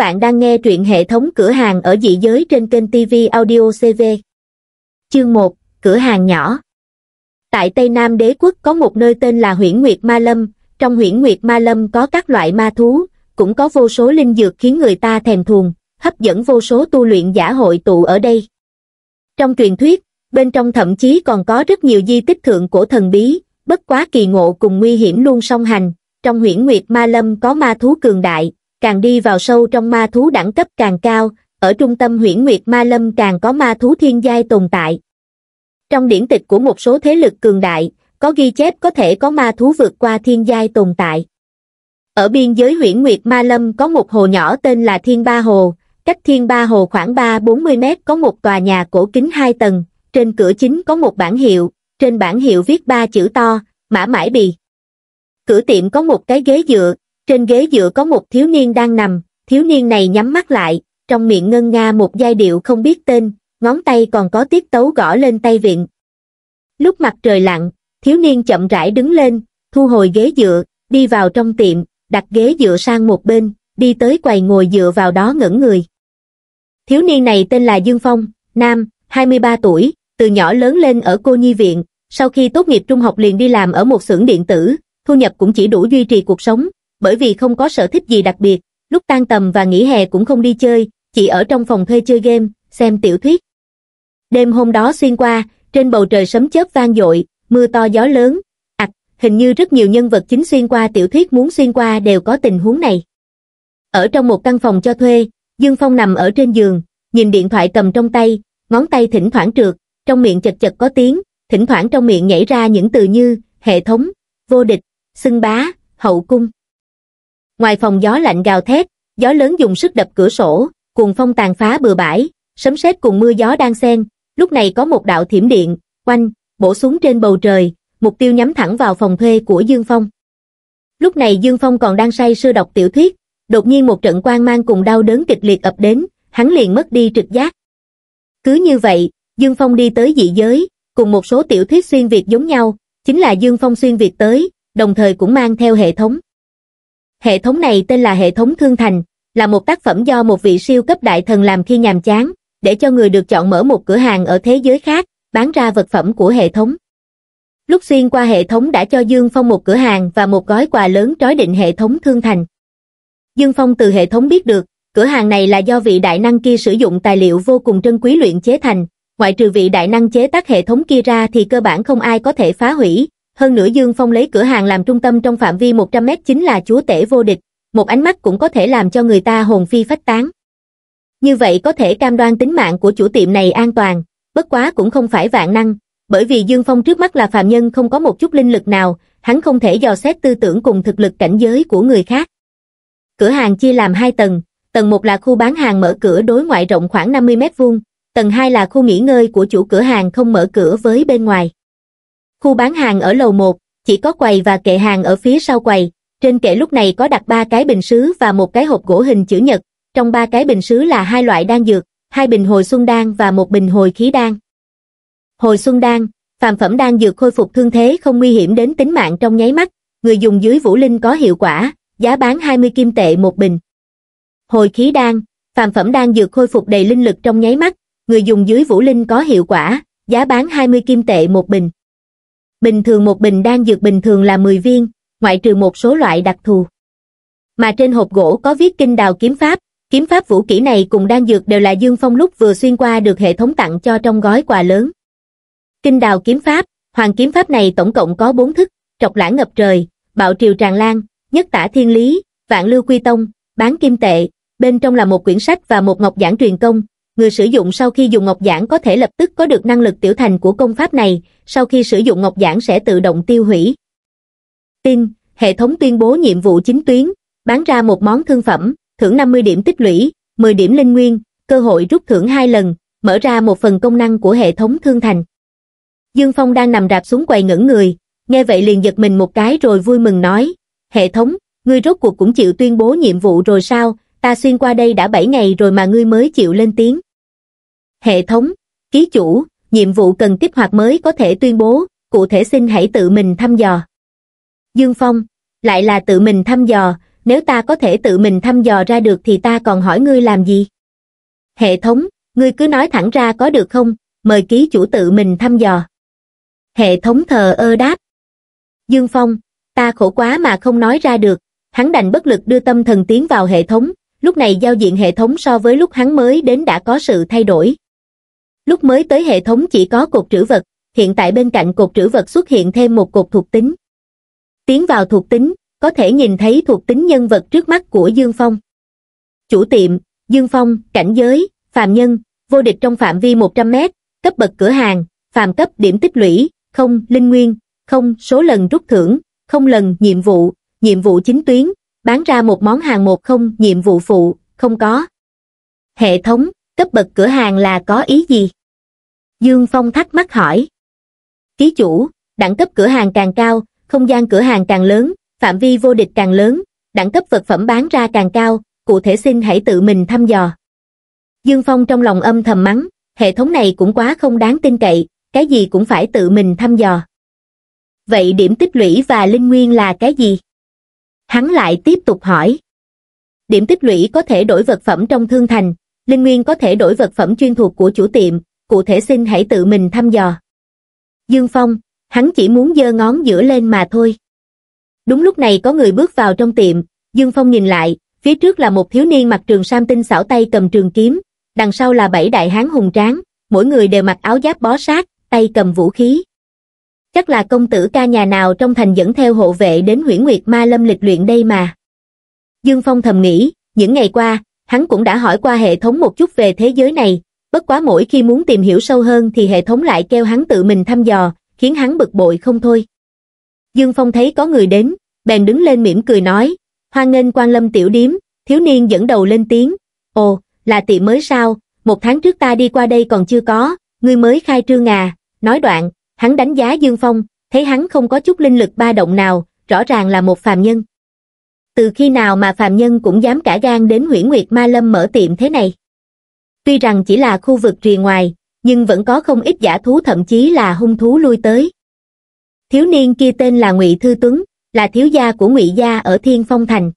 bạn đang nghe truyện hệ thống cửa hàng ở dị giới trên kênh TV Audio CV. Chương 1, Cửa hàng nhỏ Tại Tây Nam đế quốc có một nơi tên là huyển Nguyệt Ma Lâm, trong huyển Nguyệt Ma Lâm có các loại ma thú, cũng có vô số linh dược khiến người ta thèm thuồng, hấp dẫn vô số tu luyện giả hội tụ ở đây. Trong truyền thuyết, bên trong thậm chí còn có rất nhiều di tích thượng cổ thần bí, bất quá kỳ ngộ cùng nguy hiểm luôn song hành, trong huyển Nguyệt Ma Lâm có ma thú cường đại, càng đi vào sâu trong ma thú đẳng cấp càng cao, ở trung tâm huyễn nguyệt ma lâm càng có ma thú thiên giai tồn tại. Trong điển tịch của một số thế lực cường đại, có ghi chép có thể có ma thú vượt qua thiên giai tồn tại. Ở biên giới huyễn nguyệt ma lâm có một hồ nhỏ tên là Thiên Ba Hồ, cách Thiên Ba Hồ khoảng 3-40 mét có một tòa nhà cổ kính 2 tầng, trên cửa chính có một bản hiệu, trên bản hiệu viết ba chữ to, mã mãi bì. Cửa tiệm có một cái ghế dựa, trên ghế giữa có một thiếu niên đang nằm, thiếu niên này nhắm mắt lại, trong miệng ngân nga một giai điệu không biết tên, ngón tay còn có tiết tấu gõ lên tay viện. Lúc mặt trời lặn, thiếu niên chậm rãi đứng lên, thu hồi ghế dựa, đi vào trong tiệm, đặt ghế dựa sang một bên, đi tới quầy ngồi dựa vào đó ngẩn người. Thiếu niên này tên là Dương Phong, nam, 23 tuổi, từ nhỏ lớn lên ở cô nhi viện, sau khi tốt nghiệp trung học liền đi làm ở một xưởng điện tử, thu nhập cũng chỉ đủ duy trì cuộc sống, bởi vì không có sở thích gì đặc biệt, lúc tan tầm và nghỉ hè cũng không đi chơi, chỉ ở trong phòng thuê chơi game, xem tiểu thuyết. Đêm hôm đó xuyên qua, trên bầu trời sấm chớp vang dội, mưa to gió lớn, ạch, à, hình như rất nhiều nhân vật chính xuyên qua tiểu thuyết muốn xuyên qua đều có tình huống này. Ở trong một căn phòng cho thuê, Dương Phong nằm ở trên giường, nhìn điện thoại cầm trong tay, ngón tay thỉnh thoảng trượt, trong miệng chật chật có tiếng, thỉnh thoảng trong miệng nhảy ra những từ như hệ thống, vô địch, xưng bá, hậu cung. Ngoài phòng gió lạnh gào thét, gió lớn dùng sức đập cửa sổ, cuồng phong tàn phá bừa bãi, sấm sét cùng mưa gió đang xen. Lúc này có một đạo thiểm điện, quanh, bổ xuống trên bầu trời, mục tiêu nhắm thẳng vào phòng thuê của Dương Phong. Lúc này Dương Phong còn đang say sưa đọc tiểu thuyết, đột nhiên một trận quang mang cùng đau đớn kịch liệt ập đến, hắn liền mất đi trực giác. Cứ như vậy, Dương Phong đi tới dị giới, cùng một số tiểu thuyết xuyên Việt giống nhau, chính là Dương Phong xuyên Việt tới, đồng thời cũng mang theo hệ thống. Hệ thống này tên là hệ thống Thương Thành, là một tác phẩm do một vị siêu cấp đại thần làm khi nhàm chán, để cho người được chọn mở một cửa hàng ở thế giới khác, bán ra vật phẩm của hệ thống. Lúc xuyên qua hệ thống đã cho Dương Phong một cửa hàng và một gói quà lớn trói định hệ thống Thương Thành. Dương Phong từ hệ thống biết được, cửa hàng này là do vị đại năng kia sử dụng tài liệu vô cùng trân quý luyện chế thành, ngoại trừ vị đại năng chế tác hệ thống kia ra thì cơ bản không ai có thể phá hủy, hơn nữa Dương Phong lấy cửa hàng làm trung tâm trong phạm vi 100 mét chính là chúa tể vô địch, một ánh mắt cũng có thể làm cho người ta hồn phi phách tán. Như vậy có thể cam đoan tính mạng của chủ tiệm này an toàn, bất quá cũng không phải vạn năng, bởi vì Dương Phong trước mắt là phạm nhân không có một chút linh lực nào, hắn không thể dò xét tư tưởng cùng thực lực cảnh giới của người khác. Cửa hàng chia làm hai tầng, tầng một là khu bán hàng mở cửa đối ngoại rộng khoảng 50 mét vuông, tầng hai là khu nghỉ ngơi của chủ cửa hàng không mở cửa với bên ngoài. Khu bán hàng ở lầu 1, chỉ có quầy và kệ hàng ở phía sau quầy, trên kệ lúc này có đặt ba cái bình sứ và một cái hộp gỗ hình chữ nhật, trong ba cái bình sứ là hai loại đan dược, hai bình hồi xuân đan và một bình hồi khí đan. Hồi xuân đan, phàm phẩm đan dược khôi phục thương thế không nguy hiểm đến tính mạng trong nháy mắt, người dùng dưới Vũ Linh có hiệu quả, giá bán 20 kim tệ một bình. Hồi khí đan, phàm phẩm đan dược khôi phục đầy linh lực trong nháy mắt, người dùng dưới Vũ Linh có hiệu quả, giá bán 20 kim tệ một bình bình thường một bình đan dược bình thường là 10 viên, ngoại trừ một số loại đặc thù. Mà trên hộp gỗ có viết kinh đào kiếm pháp, kiếm pháp vũ kỹ này cùng đan dược đều là Dương Phong lúc vừa xuyên qua được hệ thống tặng cho trong gói quà lớn. Kinh đào kiếm pháp, hoàng kiếm pháp này tổng cộng có 4 thức, trọc lãng ngập trời, bạo triều tràn lan, nhất tả thiên lý, vạn lưu quy tông, bán kim tệ, bên trong là một quyển sách và một ngọc giảng truyền công, người sử dụng sau khi dùng ngọc giản có thể lập tức có được năng lực tiểu thành của công pháp này, sau khi sử dụng ngọc giản sẽ tự động tiêu hủy. Tin, hệ thống tuyên bố nhiệm vụ chính tuyến, bán ra một món thương phẩm, thưởng 50 điểm tích lũy, 10 điểm linh nguyên, cơ hội rút thưởng hai lần, mở ra một phần công năng của hệ thống thương thành. Dương Phong đang nằm rạp xuống quầy ngẩn người, nghe vậy liền giật mình một cái rồi vui mừng nói, hệ thống, ngươi rốt cuộc cũng chịu tuyên bố nhiệm vụ rồi sao, ta xuyên qua đây đã 7 ngày rồi mà ngươi mới chịu lên tiếng. Hệ thống, ký chủ, nhiệm vụ cần kích hoạt mới có thể tuyên bố, cụ thể xin hãy tự mình thăm dò. Dương Phong, lại là tự mình thăm dò, nếu ta có thể tự mình thăm dò ra được thì ta còn hỏi ngươi làm gì? Hệ thống, ngươi cứ nói thẳng ra có được không, mời ký chủ tự mình thăm dò. Hệ thống thờ ơ đáp. Dương Phong, ta khổ quá mà không nói ra được, hắn đành bất lực đưa tâm thần tiến vào hệ thống, lúc này giao diện hệ thống so với lúc hắn mới đến đã có sự thay đổi lúc mới tới hệ thống chỉ có cột trữ vật, hiện tại bên cạnh cột trữ vật xuất hiện thêm một cột thuộc tính. Tiến vào thuộc tính, có thể nhìn thấy thuộc tính nhân vật trước mắt của Dương Phong. Chủ tiệm, Dương Phong, cảnh giới, phàm nhân, vô địch trong phạm vi 100m, cấp bậc cửa hàng, phàm cấp điểm tích lũy, không linh nguyên, không số lần rút thưởng, không lần nhiệm vụ, nhiệm vụ chính tuyến, bán ra một món hàng một không nhiệm vụ phụ, không có. Hệ thống, cấp bậc cửa hàng là có ý gì? Dương Phong thắc mắc hỏi. Ký chủ, đẳng cấp cửa hàng càng cao, không gian cửa hàng càng lớn, phạm vi vô địch càng lớn, đẳng cấp vật phẩm bán ra càng cao, cụ thể xin hãy tự mình thăm dò. Dương Phong trong lòng âm thầm mắng, hệ thống này cũng quá không đáng tin cậy, cái gì cũng phải tự mình thăm dò. Vậy điểm tích lũy và linh nguyên là cái gì? Hắn lại tiếp tục hỏi. Điểm tích lũy có thể đổi vật phẩm trong thương thành, Linh Nguyên có thể đổi vật phẩm chuyên thuộc của chủ tiệm, cụ thể xin hãy tự mình thăm dò. Dương Phong, hắn chỉ muốn giơ ngón giữa lên mà thôi. Đúng lúc này có người bước vào trong tiệm, Dương Phong nhìn lại, phía trước là một thiếu niên mặc trường sam tinh xảo tay cầm trường kiếm, đằng sau là bảy đại hán hùng tráng, mỗi người đều mặc áo giáp bó sát, tay cầm vũ khí. Chắc là công tử ca nhà nào trong thành dẫn theo hộ vệ đến Huyễn Nguyệt Ma Lâm lịch luyện đây mà. Dương Phong thầm nghĩ, những ngày qua, hắn cũng đã hỏi qua hệ thống một chút về thế giới này, bất quá mỗi khi muốn tìm hiểu sâu hơn thì hệ thống lại kêu hắn tự mình thăm dò, khiến hắn bực bội không thôi. Dương Phong thấy có người đến, bèn đứng lên mỉm cười nói, hoan nghênh quan lâm tiểu điếm, thiếu niên dẫn đầu lên tiếng, ồ, là tiệm mới sao, một tháng trước ta đi qua đây còn chưa có, ngươi mới khai trương à, nói đoạn, hắn đánh giá Dương Phong, thấy hắn không có chút linh lực ba động nào, rõ ràng là một phàm nhân từ khi nào mà phàm nhân cũng dám cả gan đến nguyễn nguyệt ma lâm mở tiệm thế này tuy rằng chỉ là khu vực rìa ngoài nhưng vẫn có không ít giả thú thậm chí là hung thú lui tới thiếu niên kia tên là ngụy thư tuấn là thiếu gia của ngụy gia ở thiên phong thành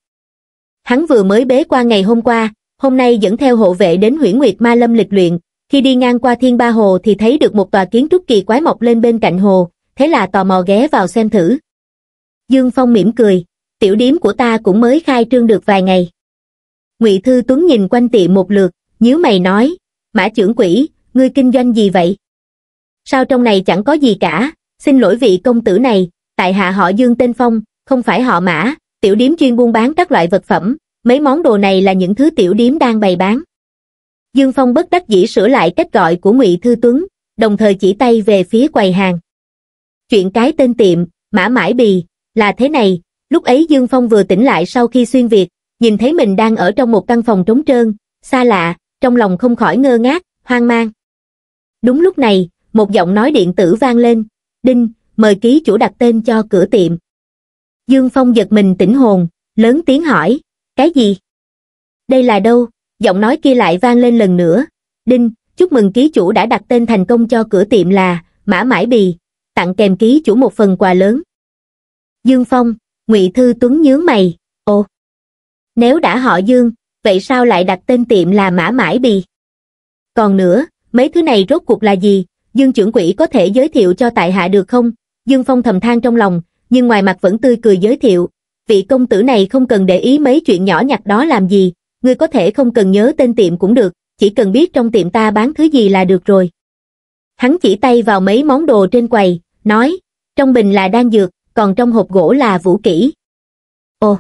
hắn vừa mới bế qua ngày hôm qua hôm nay dẫn theo hộ vệ đến huyễn nguyệt ma lâm lịch luyện khi đi ngang qua thiên ba hồ thì thấy được một tòa kiến trúc kỳ quái mọc lên bên cạnh hồ thế là tò mò ghé vào xem thử dương phong mỉm cười tiểu điếm của ta cũng mới khai trương được vài ngày. Ngụy Thư Tuấn nhìn quanh tiệm một lượt, nhíu mày nói, Mã trưởng quỷ, ngươi kinh doanh gì vậy? Sao trong này chẳng có gì cả, xin lỗi vị công tử này, tại hạ họ Dương tên Phong, không phải họ Mã, tiểu điếm chuyên buôn bán các loại vật phẩm, mấy món đồ này là những thứ tiểu điếm đang bày bán. Dương Phong bất đắc dĩ sửa lại cách gọi của Ngụy Thư Tuấn, đồng thời chỉ tay về phía quầy hàng. Chuyện cái tên tiệm, Mã Mãi Bì, là thế này, Lúc ấy Dương Phong vừa tỉnh lại sau khi xuyên Việt, nhìn thấy mình đang ở trong một căn phòng trống trơn, xa lạ, trong lòng không khỏi ngơ ngác, hoang mang. Đúng lúc này, một giọng nói điện tử vang lên, Đinh, mời ký chủ đặt tên cho cửa tiệm. Dương Phong giật mình tỉnh hồn, lớn tiếng hỏi, cái gì? Đây là đâu? Giọng nói kia lại vang lên lần nữa. Đinh, chúc mừng ký chủ đã đặt tên thành công cho cửa tiệm là Mã Mãi Bì, tặng kèm ký chủ một phần quà lớn. Dương Phong, ngụy thư tuấn nhướng mày ồ nếu đã họ dương vậy sao lại đặt tên tiệm là mã mãi bì còn nữa mấy thứ này rốt cuộc là gì dương trưởng quỹ có thể giới thiệu cho tại hạ được không dương phong thầm than trong lòng nhưng ngoài mặt vẫn tươi cười giới thiệu vị công tử này không cần để ý mấy chuyện nhỏ nhặt đó làm gì ngươi có thể không cần nhớ tên tiệm cũng được chỉ cần biết trong tiệm ta bán thứ gì là được rồi hắn chỉ tay vào mấy món đồ trên quầy nói trong bình là đan dược còn trong hộp gỗ là vũ kỹ. Ồ!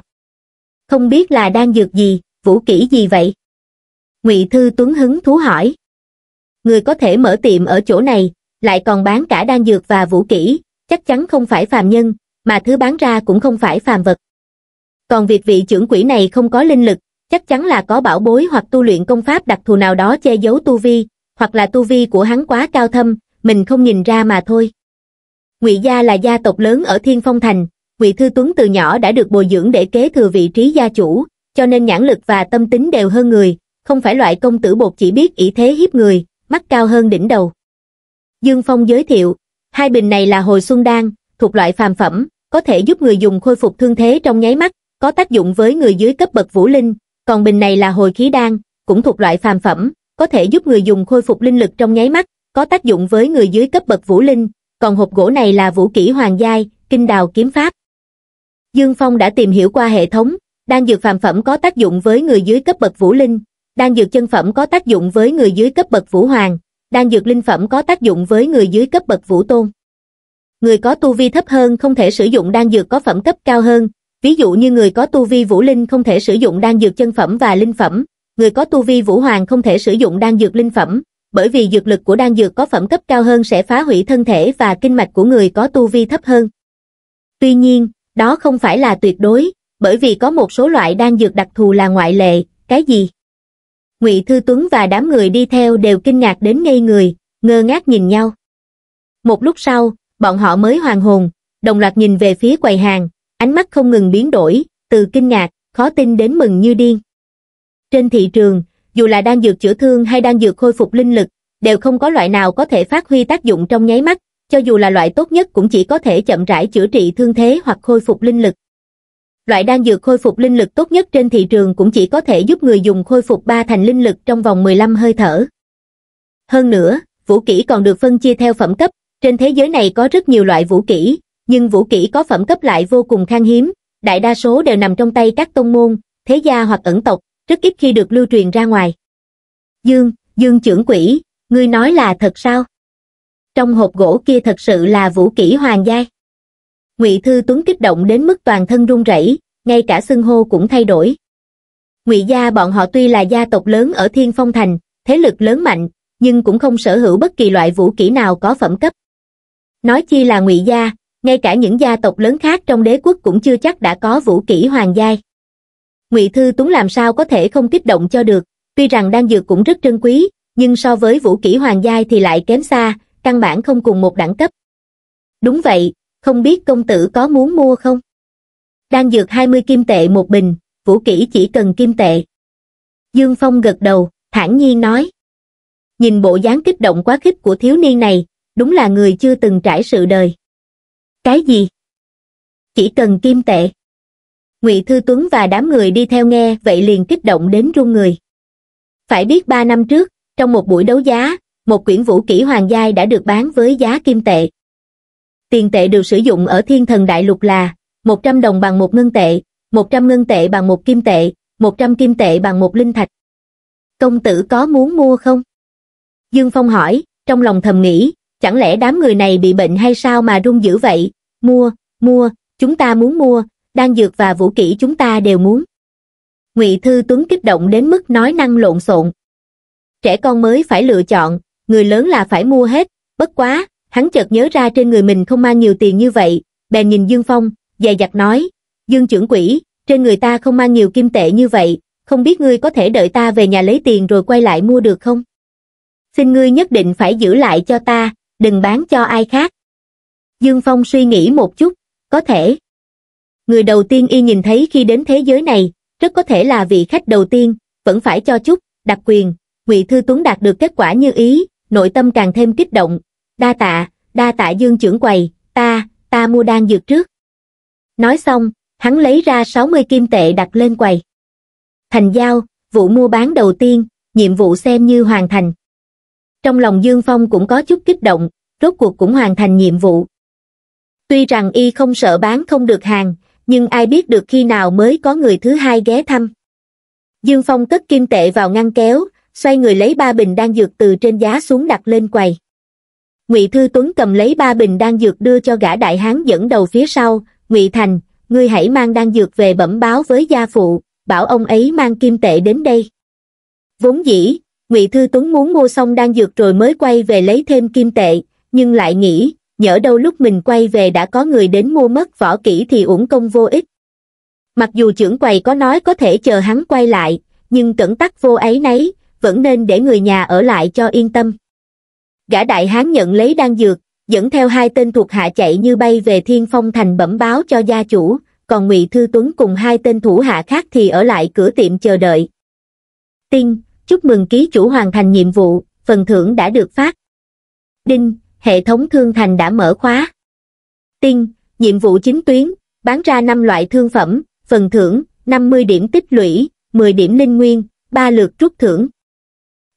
Không biết là đang dược gì, vũ kỹ gì vậy? Ngụy Thư Tuấn hứng thú hỏi. Người có thể mở tiệm ở chỗ này, lại còn bán cả đan dược và vũ kỹ, chắc chắn không phải phàm nhân, mà thứ bán ra cũng không phải phàm vật. Còn việc vị trưởng quỷ này không có linh lực, chắc chắn là có bảo bối hoặc tu luyện công pháp đặc thù nào đó che giấu tu vi, hoặc là tu vi của hắn quá cao thâm, mình không nhìn ra mà thôi. Ngụy gia là gia tộc lớn ở Thiên Phong Thành, Ngụy Thư Tuấn từ nhỏ đã được bồi dưỡng để kế thừa vị trí gia chủ, cho nên nhãn lực và tâm tính đều hơn người, không phải loại công tử bột chỉ biết ý thế hiếp người, mắt cao hơn đỉnh đầu. Dương Phong giới thiệu, hai bình này là hồi xuân đan, thuộc loại phàm phẩm, có thể giúp người dùng khôi phục thương thế trong nháy mắt, có tác dụng với người dưới cấp bậc vũ linh, còn bình này là hồi khí đan, cũng thuộc loại phàm phẩm, có thể giúp người dùng khôi phục linh lực trong nháy mắt, có tác dụng với người dưới cấp bậc vũ linh, còn hộp gỗ này là vũ kỹ hoàng giai, kinh đào kiếm pháp. Dương Phong đã tìm hiểu qua hệ thống, đan dược phàm phẩm có tác dụng với người dưới cấp bậc vũ linh, đan dược chân phẩm có tác dụng với người dưới cấp bậc vũ hoàng, đan dược linh phẩm có tác dụng với người dưới cấp bậc vũ tôn. Người có tu vi thấp hơn không thể sử dụng đan dược có phẩm cấp cao hơn, ví dụ như người có tu vi vũ linh không thể sử dụng đan dược chân phẩm và linh phẩm, người có tu vi vũ hoàng không thể sử dụng đan dược linh phẩm, bởi vì dược lực của đan dược có phẩm cấp cao hơn sẽ phá hủy thân thể và kinh mạch của người có tu vi thấp hơn. Tuy nhiên, đó không phải là tuyệt đối, bởi vì có một số loại đan dược đặc thù là ngoại lệ, cái gì? Ngụy Thư Tuấn và đám người đi theo đều kinh ngạc đến ngây người, ngơ ngác nhìn nhau. Một lúc sau, bọn họ mới hoàn hồn, đồng loạt nhìn về phía quầy hàng, ánh mắt không ngừng biến đổi, từ kinh ngạc, khó tin đến mừng như điên. Trên thị trường, dù là đang dược chữa thương hay đang dược khôi phục linh lực, đều không có loại nào có thể phát huy tác dụng trong nháy mắt, cho dù là loại tốt nhất cũng chỉ có thể chậm rãi chữa trị thương thế hoặc khôi phục linh lực. Loại đan dược khôi phục linh lực tốt nhất trên thị trường cũng chỉ có thể giúp người dùng khôi phục ba thành linh lực trong vòng 15 hơi thở. Hơn nữa, vũ kỹ còn được phân chia theo phẩm cấp, trên thế giới này có rất nhiều loại vũ kỹ, nhưng vũ kỹ có phẩm cấp lại vô cùng khan hiếm, đại đa số đều nằm trong tay các tông môn, thế gia hoặc ẩn tộc, rất ít khi được lưu truyền ra ngoài. Dương, Dương trưởng quỷ, ngươi nói là thật sao? Trong hộp gỗ kia thật sự là vũ kỹ hoàng giai. Ngụy Thư Tuấn kích động đến mức toàn thân run rẩy, ngay cả xưng hô cũng thay đổi. Ngụy gia bọn họ tuy là gia tộc lớn ở Thiên Phong Thành, thế lực lớn mạnh, nhưng cũng không sở hữu bất kỳ loại vũ kỹ nào có phẩm cấp. Nói chi là Ngụy gia, ngay cả những gia tộc lớn khác trong đế quốc cũng chưa chắc đã có vũ kỹ hoàng giai ngụy thư túng làm sao có thể không kích động cho được tuy rằng đan dược cũng rất trân quý nhưng so với vũ kỹ hoàng giai thì lại kém xa căn bản không cùng một đẳng cấp đúng vậy không biết công tử có muốn mua không đan dược 20 kim tệ một bình vũ kỹ chỉ cần kim tệ dương phong gật đầu thản nhiên nói nhìn bộ dáng kích động quá khích của thiếu niên này đúng là người chưa từng trải sự đời cái gì chỉ cần kim tệ ngụy thư tuấn và đám người đi theo nghe vậy liền kích động đến run người phải biết ba năm trước trong một buổi đấu giá một quyển vũ kỹ hoàng giai đã được bán với giá kim tệ tiền tệ được sử dụng ở thiên thần đại lục là 100 đồng bằng một ngân tệ 100 ngân tệ bằng một kim tệ 100 kim tệ bằng một linh thạch công tử có muốn mua không dương phong hỏi trong lòng thầm nghĩ chẳng lẽ đám người này bị bệnh hay sao mà run dữ vậy mua mua chúng ta muốn mua đan dược và vũ kỹ chúng ta đều muốn ngụy thư tuấn kích động đến mức nói năng lộn xộn trẻ con mới phải lựa chọn người lớn là phải mua hết bất quá hắn chợt nhớ ra trên người mình không mang nhiều tiền như vậy bèn nhìn dương phong dè dặt nói dương trưởng quỷ trên người ta không mang nhiều kim tệ như vậy không biết ngươi có thể đợi ta về nhà lấy tiền rồi quay lại mua được không xin ngươi nhất định phải giữ lại cho ta đừng bán cho ai khác dương phong suy nghĩ một chút có thể người đầu tiên y nhìn thấy khi đến thế giới này, rất có thể là vị khách đầu tiên, vẫn phải cho chút, đặc quyền. Ngụy Thư Tuấn đạt được kết quả như ý, nội tâm càng thêm kích động. Đa tạ, đa tạ dương trưởng quầy, ta, ta mua đan dược trước. Nói xong, hắn lấy ra 60 kim tệ đặt lên quầy. Thành giao, vụ mua bán đầu tiên, nhiệm vụ xem như hoàn thành. Trong lòng Dương Phong cũng có chút kích động, rốt cuộc cũng hoàn thành nhiệm vụ. Tuy rằng y không sợ bán không được hàng, nhưng ai biết được khi nào mới có người thứ hai ghé thăm. Dương Phong cất kim tệ vào ngăn kéo, xoay người lấy ba bình đan dược từ trên giá xuống đặt lên quầy. Ngụy Thư Tuấn cầm lấy ba bình đan dược đưa cho gã đại hán dẫn đầu phía sau, Ngụy Thành, ngươi hãy mang đan dược về bẩm báo với gia phụ, bảo ông ấy mang kim tệ đến đây. Vốn dĩ, Ngụy Thư Tuấn muốn mua xong đan dược rồi mới quay về lấy thêm kim tệ, nhưng lại nghĩ, nhỡ đâu lúc mình quay về đã có người đến mua mất võ kỹ thì uổng công vô ích mặc dù trưởng quầy có nói có thể chờ hắn quay lại nhưng cẩn tắc vô ấy nấy vẫn nên để người nhà ở lại cho yên tâm gã đại hán nhận lấy đan dược dẫn theo hai tên thuộc hạ chạy như bay về thiên phong thành bẩm báo cho gia chủ còn ngụy thư tuấn cùng hai tên thủ hạ khác thì ở lại cửa tiệm chờ đợi tin chúc mừng ký chủ hoàn thành nhiệm vụ phần thưởng đã được phát đinh hệ thống thương thành đã mở khóa. Tinh, nhiệm vụ chính tuyến, bán ra 5 loại thương phẩm, phần thưởng, 50 điểm tích lũy, 10 điểm linh nguyên, 3 lượt rút thưởng.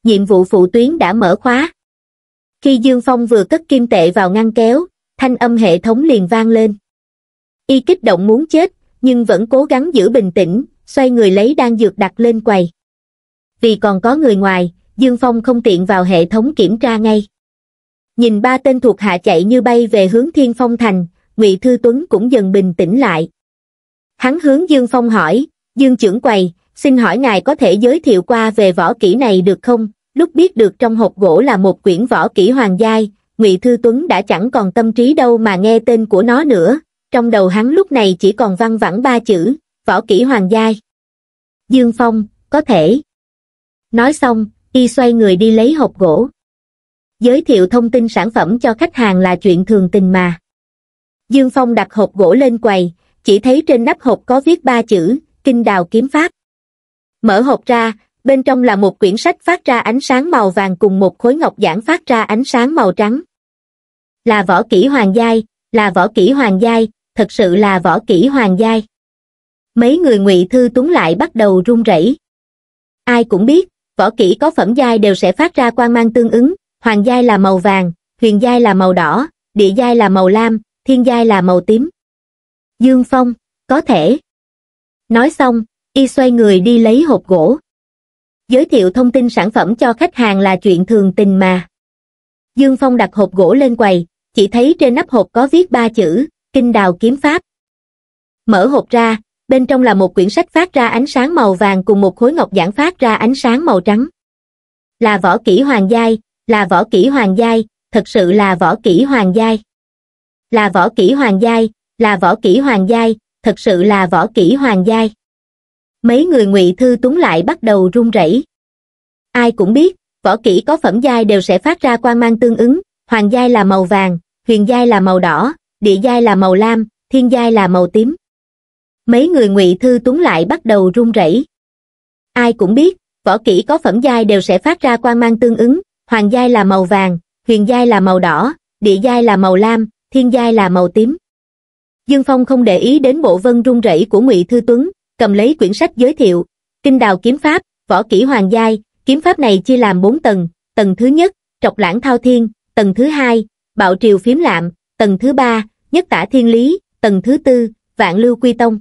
Nhiệm vụ phụ tuyến đã mở khóa. Khi Dương Phong vừa cất kim tệ vào ngăn kéo, thanh âm hệ thống liền vang lên. Y kích động muốn chết, nhưng vẫn cố gắng giữ bình tĩnh, xoay người lấy đan dược đặt lên quầy. Vì còn có người ngoài, Dương Phong không tiện vào hệ thống kiểm tra ngay nhìn ba tên thuộc hạ chạy như bay về hướng thiên phong thành ngụy thư tuấn cũng dần bình tĩnh lại hắn hướng dương phong hỏi dương trưởng quầy xin hỏi ngài có thể giới thiệu qua về võ kỹ này được không lúc biết được trong hộp gỗ là một quyển võ kỹ hoàng giai ngụy thư tuấn đã chẳng còn tâm trí đâu mà nghe tên của nó nữa trong đầu hắn lúc này chỉ còn văng vẳng ba chữ võ kỹ hoàng giai dương phong có thể nói xong y xoay người đi lấy hộp gỗ giới thiệu thông tin sản phẩm cho khách hàng là chuyện thường tình mà. Dương Phong đặt hộp gỗ lên quầy, chỉ thấy trên nắp hộp có viết ba chữ, Kinh Đào Kiếm Pháp. Mở hộp ra, bên trong là một quyển sách phát ra ánh sáng màu vàng cùng một khối ngọc giản phát ra ánh sáng màu trắng. Là võ kỹ hoàng giai, là võ kỹ hoàng giai, thật sự là võ kỹ hoàng giai. Mấy người ngụy thư túng lại bắt đầu run rẩy. Ai cũng biết, võ kỹ có phẩm giai đều sẽ phát ra quang mang tương ứng, hoàng giai là màu vàng, huyền giai là màu đỏ, địa giai là màu lam, thiên giai là màu tím. Dương Phong, có thể. Nói xong, y xoay người đi lấy hộp gỗ. Giới thiệu thông tin sản phẩm cho khách hàng là chuyện thường tình mà. Dương Phong đặt hộp gỗ lên quầy, chỉ thấy trên nắp hộp có viết ba chữ, Kinh Đào Kiếm Pháp. Mở hộp ra, bên trong là một quyển sách phát ra ánh sáng màu vàng cùng một khối ngọc giản phát ra ánh sáng màu trắng. Là võ kỹ hoàng giai, là võ kỹ hoàng giai thật sự là võ kỹ hoàng giai là võ kỹ hoàng giai là võ kỹ hoàng giai thật sự là võ kỹ hoàng giai mấy người ngụy thư tuấn lại bắt đầu run rẩy ai cũng biết võ kỹ có phẩm giai đều sẽ phát ra quan mang tương ứng hoàng giai là màu vàng huyền giai là màu đỏ địa giai là màu lam thiên giai là màu tím mấy người ngụy thư tuấn lại bắt đầu run rẩy ai cũng biết võ kỹ có phẩm giai đều sẽ phát ra quan mang tương ứng hoàng giai là màu vàng, huyền giai là màu đỏ, địa giai là màu lam, thiên giai là màu tím. Dương Phong không để ý đến bộ vân rung rẩy của Ngụy Thư Tuấn, cầm lấy quyển sách giới thiệu, Kinh đào kiếm pháp, võ kỹ hoàng giai, kiếm pháp này chia làm 4 tầng, tầng thứ nhất, trọc lãng thao thiên, tầng thứ hai, bạo triều Phiếm lạm, tầng thứ ba, nhất tả thiên lý, tầng thứ tư, vạn lưu quy tông.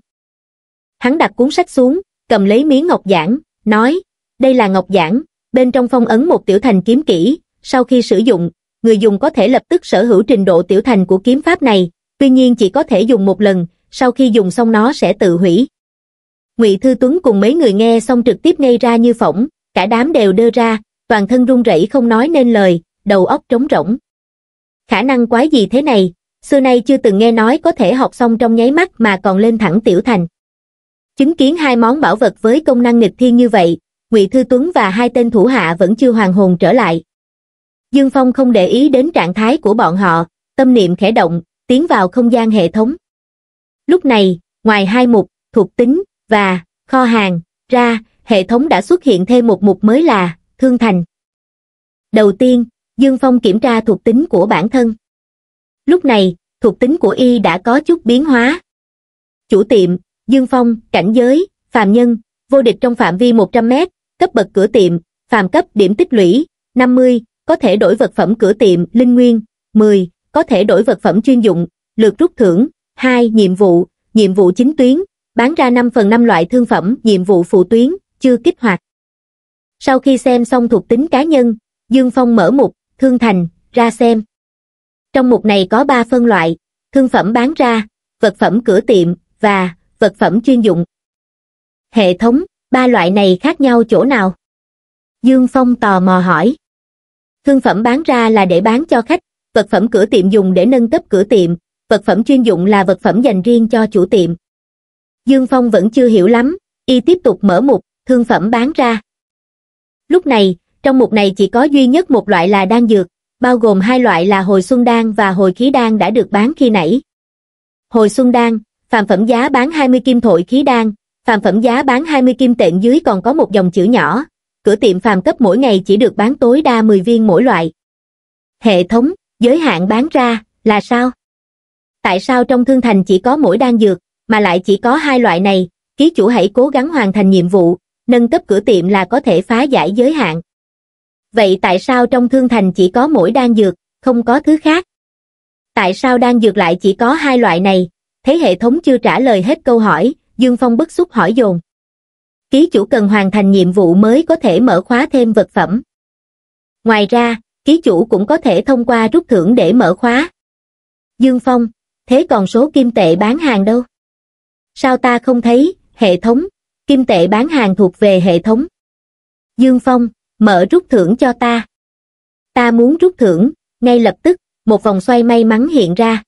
Hắn đặt cuốn sách xuống, cầm lấy miếng ngọc giảng, nói, đây là ngọc giảng, bên trong phong ấn một tiểu thành kiếm kỹ, sau khi sử dụng, người dùng có thể lập tức sở hữu trình độ tiểu thành của kiếm pháp này, tuy nhiên chỉ có thể dùng một lần, sau khi dùng xong nó sẽ tự hủy. Ngụy Thư Tuấn cùng mấy người nghe xong trực tiếp ngay ra như phỏng, cả đám đều đơ ra, toàn thân run rẩy không nói nên lời, đầu óc trống rỗng. Khả năng quái gì thế này, xưa nay chưa từng nghe nói có thể học xong trong nháy mắt mà còn lên thẳng tiểu thành. Chứng kiến hai món bảo vật với công năng nghịch thiên như vậy, ngụy thư tuấn và hai tên thủ hạ vẫn chưa hoàn hồn trở lại dương phong không để ý đến trạng thái của bọn họ tâm niệm khẽ động tiến vào không gian hệ thống lúc này ngoài hai mục thuộc tính và kho hàng ra hệ thống đã xuất hiện thêm một mục mới là thương thành đầu tiên dương phong kiểm tra thuộc tính của bản thân lúc này thuộc tính của y đã có chút biến hóa chủ tiệm dương phong cảnh giới phàm nhân vô địch trong phạm vi 100 mét, cấp bậc cửa tiệm, phàm cấp điểm tích lũy, 50, có thể đổi vật phẩm cửa tiệm, linh nguyên, 10, có thể đổi vật phẩm chuyên dụng, lượt rút thưởng, 2, nhiệm vụ, nhiệm vụ chính tuyến, bán ra 5 phần 5 loại thương phẩm, nhiệm vụ phụ tuyến, chưa kích hoạt. Sau khi xem xong thuộc tính cá nhân, Dương Phong mở mục, thương thành, ra xem. Trong mục này có 3 phân loại, thương phẩm bán ra, vật phẩm cửa tiệm và vật phẩm chuyên dụng. Hệ thống ba loại này khác nhau chỗ nào? Dương Phong tò mò hỏi. Thương phẩm bán ra là để bán cho khách, vật phẩm cửa tiệm dùng để nâng cấp cửa tiệm, vật phẩm chuyên dụng là vật phẩm dành riêng cho chủ tiệm. Dương Phong vẫn chưa hiểu lắm, y tiếp tục mở mục, thương phẩm bán ra. Lúc này, trong mục này chỉ có duy nhất một loại là đan dược, bao gồm hai loại là hồi xuân đan và hồi khí đan đã được bán khi nãy. Hồi xuân đan, phàm phẩm giá bán 20 kim thổi khí đan, phàm phẩm giá bán 20 kim tệ dưới còn có một dòng chữ nhỏ, cửa tiệm phàm cấp mỗi ngày chỉ được bán tối đa 10 viên mỗi loại. Hệ thống, giới hạn bán ra, là sao? Tại sao trong thương thành chỉ có mỗi đan dược, mà lại chỉ có hai loại này, ký chủ hãy cố gắng hoàn thành nhiệm vụ, nâng cấp cửa tiệm là có thể phá giải giới hạn. Vậy tại sao trong thương thành chỉ có mỗi đan dược, không có thứ khác? Tại sao đan dược lại chỉ có hai loại này? thấy hệ thống chưa trả lời hết câu hỏi, Dương Phong bức xúc hỏi dồn. Ký chủ cần hoàn thành nhiệm vụ mới có thể mở khóa thêm vật phẩm. Ngoài ra, ký chủ cũng có thể thông qua rút thưởng để mở khóa. Dương Phong, thế còn số kim tệ bán hàng đâu? Sao ta không thấy, hệ thống, kim tệ bán hàng thuộc về hệ thống. Dương Phong, mở rút thưởng cho ta. Ta muốn rút thưởng, ngay lập tức, một vòng xoay may mắn hiện ra.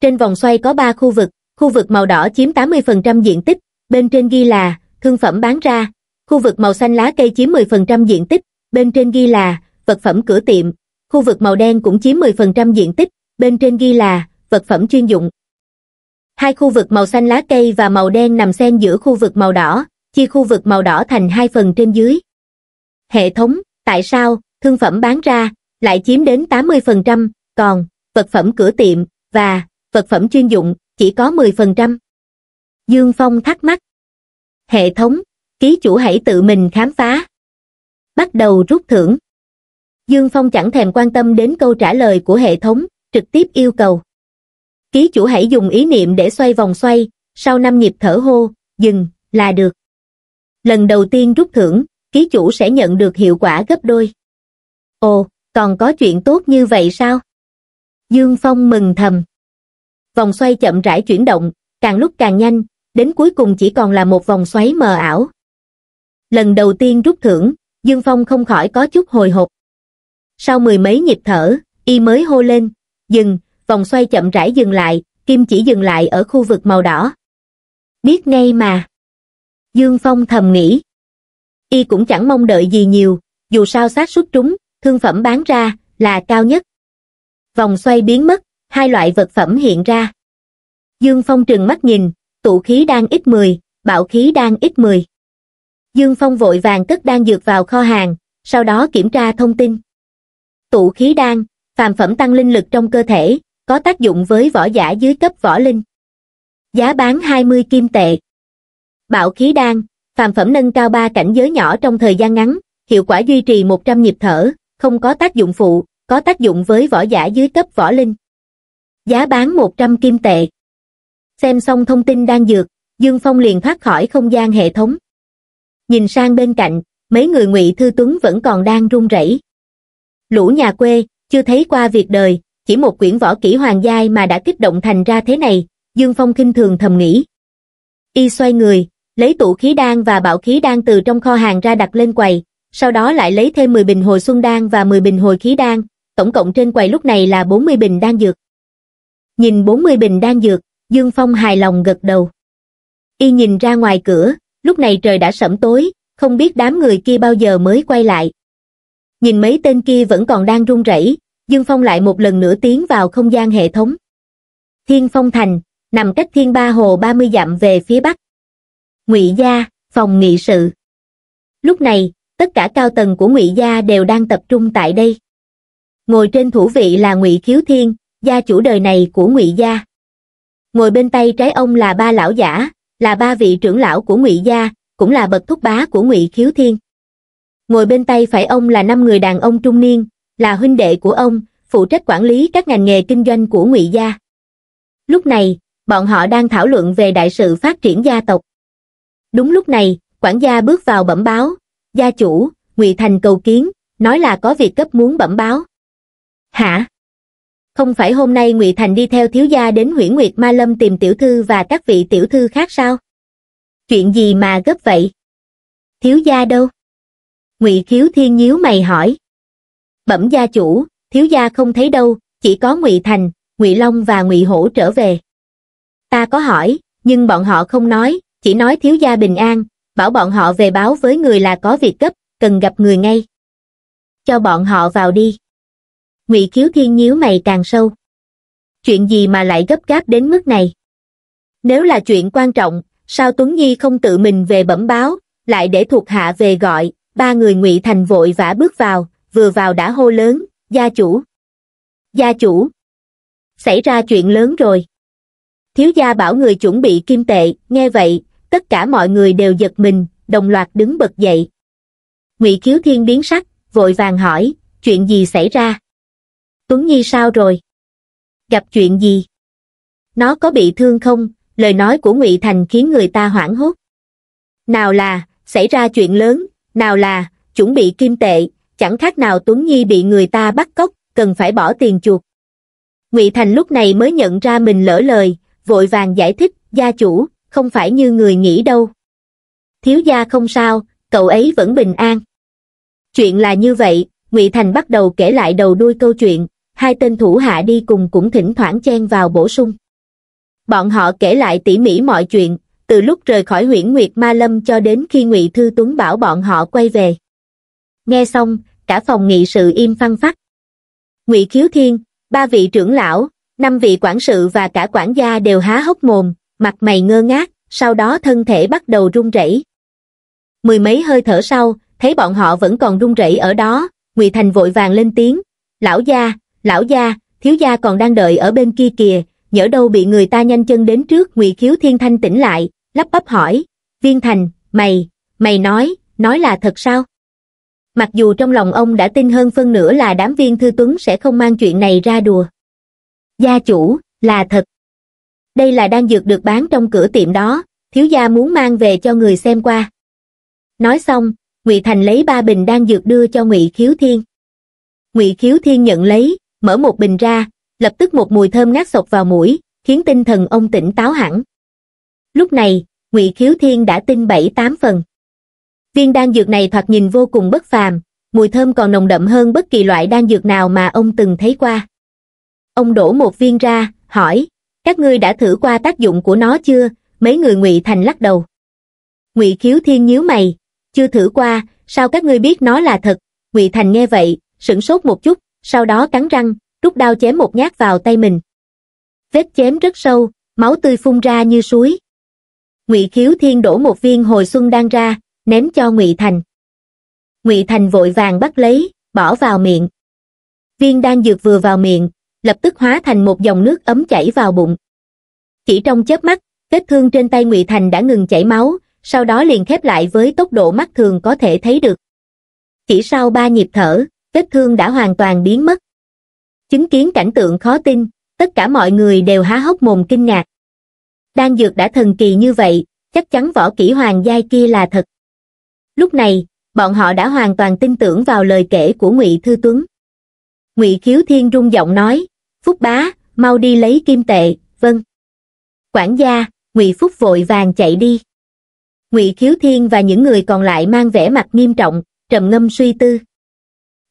Trên vòng xoay có ba khu vực, khu vực màu đỏ chiếm 80% diện tích, bên trên ghi là thương phẩm bán ra, khu vực màu xanh lá cây chiếm 10% diện tích, bên trên ghi là vật phẩm cửa tiệm, khu vực màu đen cũng chiếm 10% diện tích, bên trên ghi là vật phẩm chuyên dụng. Hai khu vực màu xanh lá cây và màu đen nằm xen giữa khu vực màu đỏ, chia khu vực màu đỏ thành hai phần trên dưới. Hệ thống, tại sao, thương phẩm bán ra, lại chiếm đến 80%, còn, vật phẩm cửa tiệm, và, vật phẩm chuyên dụng, chỉ có 10%. Dương Phong thắc mắc. Hệ thống, ký chủ hãy tự mình khám phá. Bắt đầu rút thưởng. Dương Phong chẳng thèm quan tâm đến câu trả lời của hệ thống, trực tiếp yêu cầu. Ký chủ hãy dùng ý niệm để xoay vòng xoay, sau 5 nhịp thở hô, dừng, là được. Lần đầu tiên rút thưởng, ký chủ sẽ nhận được hiệu quả gấp đôi. Ồ, còn có chuyện tốt như vậy sao? Dương Phong mừng thầm vòng xoay chậm rãi chuyển động, càng lúc càng nhanh, đến cuối cùng chỉ còn là một vòng xoáy mờ ảo. Lần đầu tiên rút thưởng, Dương Phong không khỏi có chút hồi hộp. Sau mười mấy nhịp thở, y mới hô lên, dừng, vòng xoay chậm rãi dừng lại, kim chỉ dừng lại ở khu vực màu đỏ. Biết ngay mà. Dương Phong thầm nghĩ. Y cũng chẳng mong đợi gì nhiều, dù sao xác suất trúng, thương phẩm bán ra là cao nhất. Vòng xoay biến mất, hai loại vật phẩm hiện ra. Dương Phong trừng mắt nhìn, tụ khí đang ít 10, bạo khí đang ít 10. Dương Phong vội vàng cất đang dược vào kho hàng, sau đó kiểm tra thông tin. Tụ khí đan, phàm phẩm tăng linh lực trong cơ thể, có tác dụng với võ giả dưới cấp võ linh. Giá bán 20 kim tệ. Bạo khí đan, phàm phẩm nâng cao ba cảnh giới nhỏ trong thời gian ngắn, hiệu quả duy trì 100 nhịp thở, không có tác dụng phụ, có tác dụng với võ giả dưới cấp võ linh giá bán 100 kim tệ. Xem xong thông tin đang dược, Dương Phong liền thoát khỏi không gian hệ thống. Nhìn sang bên cạnh, mấy người ngụy Thư Tuấn vẫn còn đang run rẩy. Lũ nhà quê, chưa thấy qua việc đời, chỉ một quyển võ kỹ hoàng giai mà đã kích động thành ra thế này, Dương Phong kinh thường thầm nghĩ. Y xoay người, lấy tủ khí đan và bảo khí đan từ trong kho hàng ra đặt lên quầy, sau đó lại lấy thêm 10 bình hồi xuân đan và 10 bình hồi khí đan, tổng cộng trên quầy lúc này là 40 bình đan dược. Nhìn 40 bình đan dược, Dương Phong hài lòng gật đầu. Y nhìn ra ngoài cửa, lúc này trời đã sẫm tối, không biết đám người kia bao giờ mới quay lại. Nhìn mấy tên kia vẫn còn đang run rẩy, Dương Phong lại một lần nữa tiến vào không gian hệ thống. Thiên Phong Thành, nằm cách Thiên Ba Hồ 30 dặm về phía bắc. Ngụy Gia, phòng nghị sự. Lúc này, tất cả cao tầng của Ngụy Gia đều đang tập trung tại đây. Ngồi trên thủ vị là Ngụy Khiếu Thiên, gia chủ đời này của ngụy gia ngồi bên tay trái ông là ba lão giả là ba vị trưởng lão của ngụy gia cũng là bậc thúc bá của ngụy khiếu thiên ngồi bên tay phải ông là năm người đàn ông trung niên là huynh đệ của ông phụ trách quản lý các ngành nghề kinh doanh của ngụy gia lúc này bọn họ đang thảo luận về đại sự phát triển gia tộc đúng lúc này quản gia bước vào bẩm báo gia chủ ngụy thành cầu kiến nói là có việc cấp muốn bẩm báo hả không phải hôm nay ngụy thành đi theo thiếu gia đến huyễn nguyệt ma lâm tìm tiểu thư và các vị tiểu thư khác sao chuyện gì mà gấp vậy thiếu gia đâu ngụy khiếu thiên nhíu mày hỏi bẩm gia chủ thiếu gia không thấy đâu chỉ có ngụy thành ngụy long và ngụy hổ trở về ta có hỏi nhưng bọn họ không nói chỉ nói thiếu gia bình an bảo bọn họ về báo với người là có việc gấp cần gặp người ngay cho bọn họ vào đi ngụy khiếu thiên nhíu mày càng sâu chuyện gì mà lại gấp gáp đến mức này nếu là chuyện quan trọng sao tuấn nhi không tự mình về bẩm báo lại để thuộc hạ về gọi ba người ngụy thành vội vã bước vào vừa vào đã hô lớn gia chủ gia chủ xảy ra chuyện lớn rồi thiếu gia bảo người chuẩn bị kim tệ nghe vậy tất cả mọi người đều giật mình đồng loạt đứng bật dậy ngụy khiếu thiên biến sắc vội vàng hỏi chuyện gì xảy ra Tuấn Nhi sao rồi? Gặp chuyện gì? Nó có bị thương không? Lời nói của Ngụy Thành khiến người ta hoảng hốt. Nào là, xảy ra chuyện lớn, nào là, chuẩn bị kim tệ, chẳng khác nào Tuấn Nhi bị người ta bắt cóc, cần phải bỏ tiền chuột. Ngụy Thành lúc này mới nhận ra mình lỡ lời, vội vàng giải thích, gia chủ, không phải như người nghĩ đâu. Thiếu gia không sao, cậu ấy vẫn bình an. Chuyện là như vậy, Ngụy Thành bắt đầu kể lại đầu đuôi câu chuyện, hai tên thủ hạ đi cùng cũng thỉnh thoảng chen vào bổ sung. Bọn họ kể lại tỉ mỉ mọi chuyện, từ lúc rời khỏi huyện Nguyệt Ma Lâm cho đến khi Ngụy Thư Tuấn bảo bọn họ quay về. Nghe xong, cả phòng nghị sự im phăng phát. Ngụy Khiếu Thiên, ba vị trưởng lão, năm vị quản sự và cả quản gia đều há hốc mồm, mặt mày ngơ ngác, sau đó thân thể bắt đầu run rẩy. Mười mấy hơi thở sau, thấy bọn họ vẫn còn run rẩy ở đó, Ngụy Thành vội vàng lên tiếng, "Lão gia, lão gia, thiếu gia còn đang đợi ở bên kia kìa, nhỡ đâu bị người ta nhanh chân đến trước ngụy khiếu thiên thanh tỉnh lại, lắp bắp hỏi, viên thành, mày, mày nói, nói là thật sao? Mặc dù trong lòng ông đã tin hơn phân nửa là đám viên thư tuấn sẽ không mang chuyện này ra đùa. Gia chủ, là thật. Đây là đang dược được bán trong cửa tiệm đó, thiếu gia muốn mang về cho người xem qua. Nói xong, Ngụy Thành lấy ba bình đan dược đưa cho Ngụy Khiếu Thiên. Ngụy Khiếu Thiên nhận lấy, mở một bình ra, lập tức một mùi thơm ngát sộc vào mũi, khiến tinh thần ông tỉnh táo hẳn. Lúc này, Ngụy Khiếu Thiên đã tin bảy tám phần. Viên đan dược này thoạt nhìn vô cùng bất phàm, mùi thơm còn nồng đậm hơn bất kỳ loại đan dược nào mà ông từng thấy qua. Ông đổ một viên ra, hỏi, các ngươi đã thử qua tác dụng của nó chưa? Mấy người Ngụy Thành lắc đầu. Ngụy Khiếu Thiên nhíu mày, chưa thử qua, sao các ngươi biết nó là thật? Ngụy Thành nghe vậy, sửng sốt một chút, sau đó cắn răng, rút đao chém một nhát vào tay mình. Vết chém rất sâu, máu tươi phun ra như suối. Ngụy Khiếu Thiên đổ một viên hồi xuân đan ra, ném cho Ngụy Thành. Ngụy Thành vội vàng bắt lấy, bỏ vào miệng. Viên đan dược vừa vào miệng, lập tức hóa thành một dòng nước ấm chảy vào bụng. Chỉ trong chớp mắt, vết thương trên tay Ngụy Thành đã ngừng chảy máu, sau đó liền khép lại với tốc độ mắt thường có thể thấy được. Chỉ sau ba nhịp thở, vết thương đã hoàn toàn biến mất chứng kiến cảnh tượng khó tin tất cả mọi người đều há hốc mồm kinh ngạc đan dược đã thần kỳ như vậy chắc chắn võ kỹ hoàng giai kia là thật lúc này bọn họ đã hoàn toàn tin tưởng vào lời kể của ngụy thư tuấn ngụy khiếu thiên rung giọng nói phúc bá mau đi lấy kim tệ vâng quản gia ngụy phúc vội vàng chạy đi ngụy khiếu thiên và những người còn lại mang vẻ mặt nghiêm trọng trầm ngâm suy tư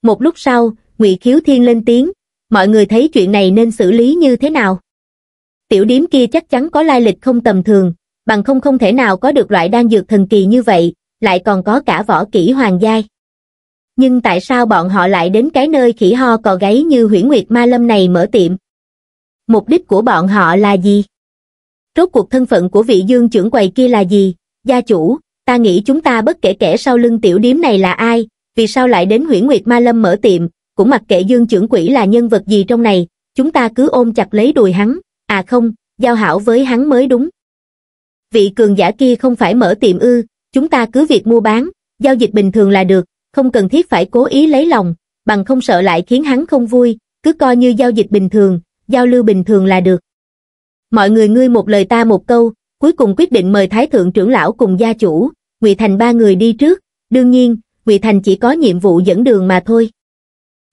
một lúc sau, Ngụy Khiếu Thiên lên tiếng, mọi người thấy chuyện này nên xử lý như thế nào? Tiểu điếm kia chắc chắn có lai lịch không tầm thường, bằng không không thể nào có được loại đan dược thần kỳ như vậy, lại còn có cả võ kỹ hoàng giai. Nhưng tại sao bọn họ lại đến cái nơi khỉ ho cò gáy như huyển nguyệt ma lâm này mở tiệm? Mục đích của bọn họ là gì? Rốt cuộc thân phận của vị dương trưởng quầy kia là gì? Gia chủ, ta nghĩ chúng ta bất kể kẻ sau lưng tiểu điếm này là ai, vì sao lại đến Huyễn Nguyệt Ma Lâm mở tiệm, cũng mặc kệ Dương trưởng quỹ là nhân vật gì trong này, chúng ta cứ ôm chặt lấy đùi hắn, à không, giao hảo với hắn mới đúng. Vị cường giả kia không phải mở tiệm ư, chúng ta cứ việc mua bán, giao dịch bình thường là được, không cần thiết phải cố ý lấy lòng, bằng không sợ lại khiến hắn không vui, cứ coi như giao dịch bình thường, giao lưu bình thường là được. Mọi người ngươi một lời ta một câu, cuối cùng quyết định mời Thái Thượng trưởng lão cùng gia chủ, Ngụy Thành ba người đi trước, đương nhiên, Ngụy Thành chỉ có nhiệm vụ dẫn đường mà thôi.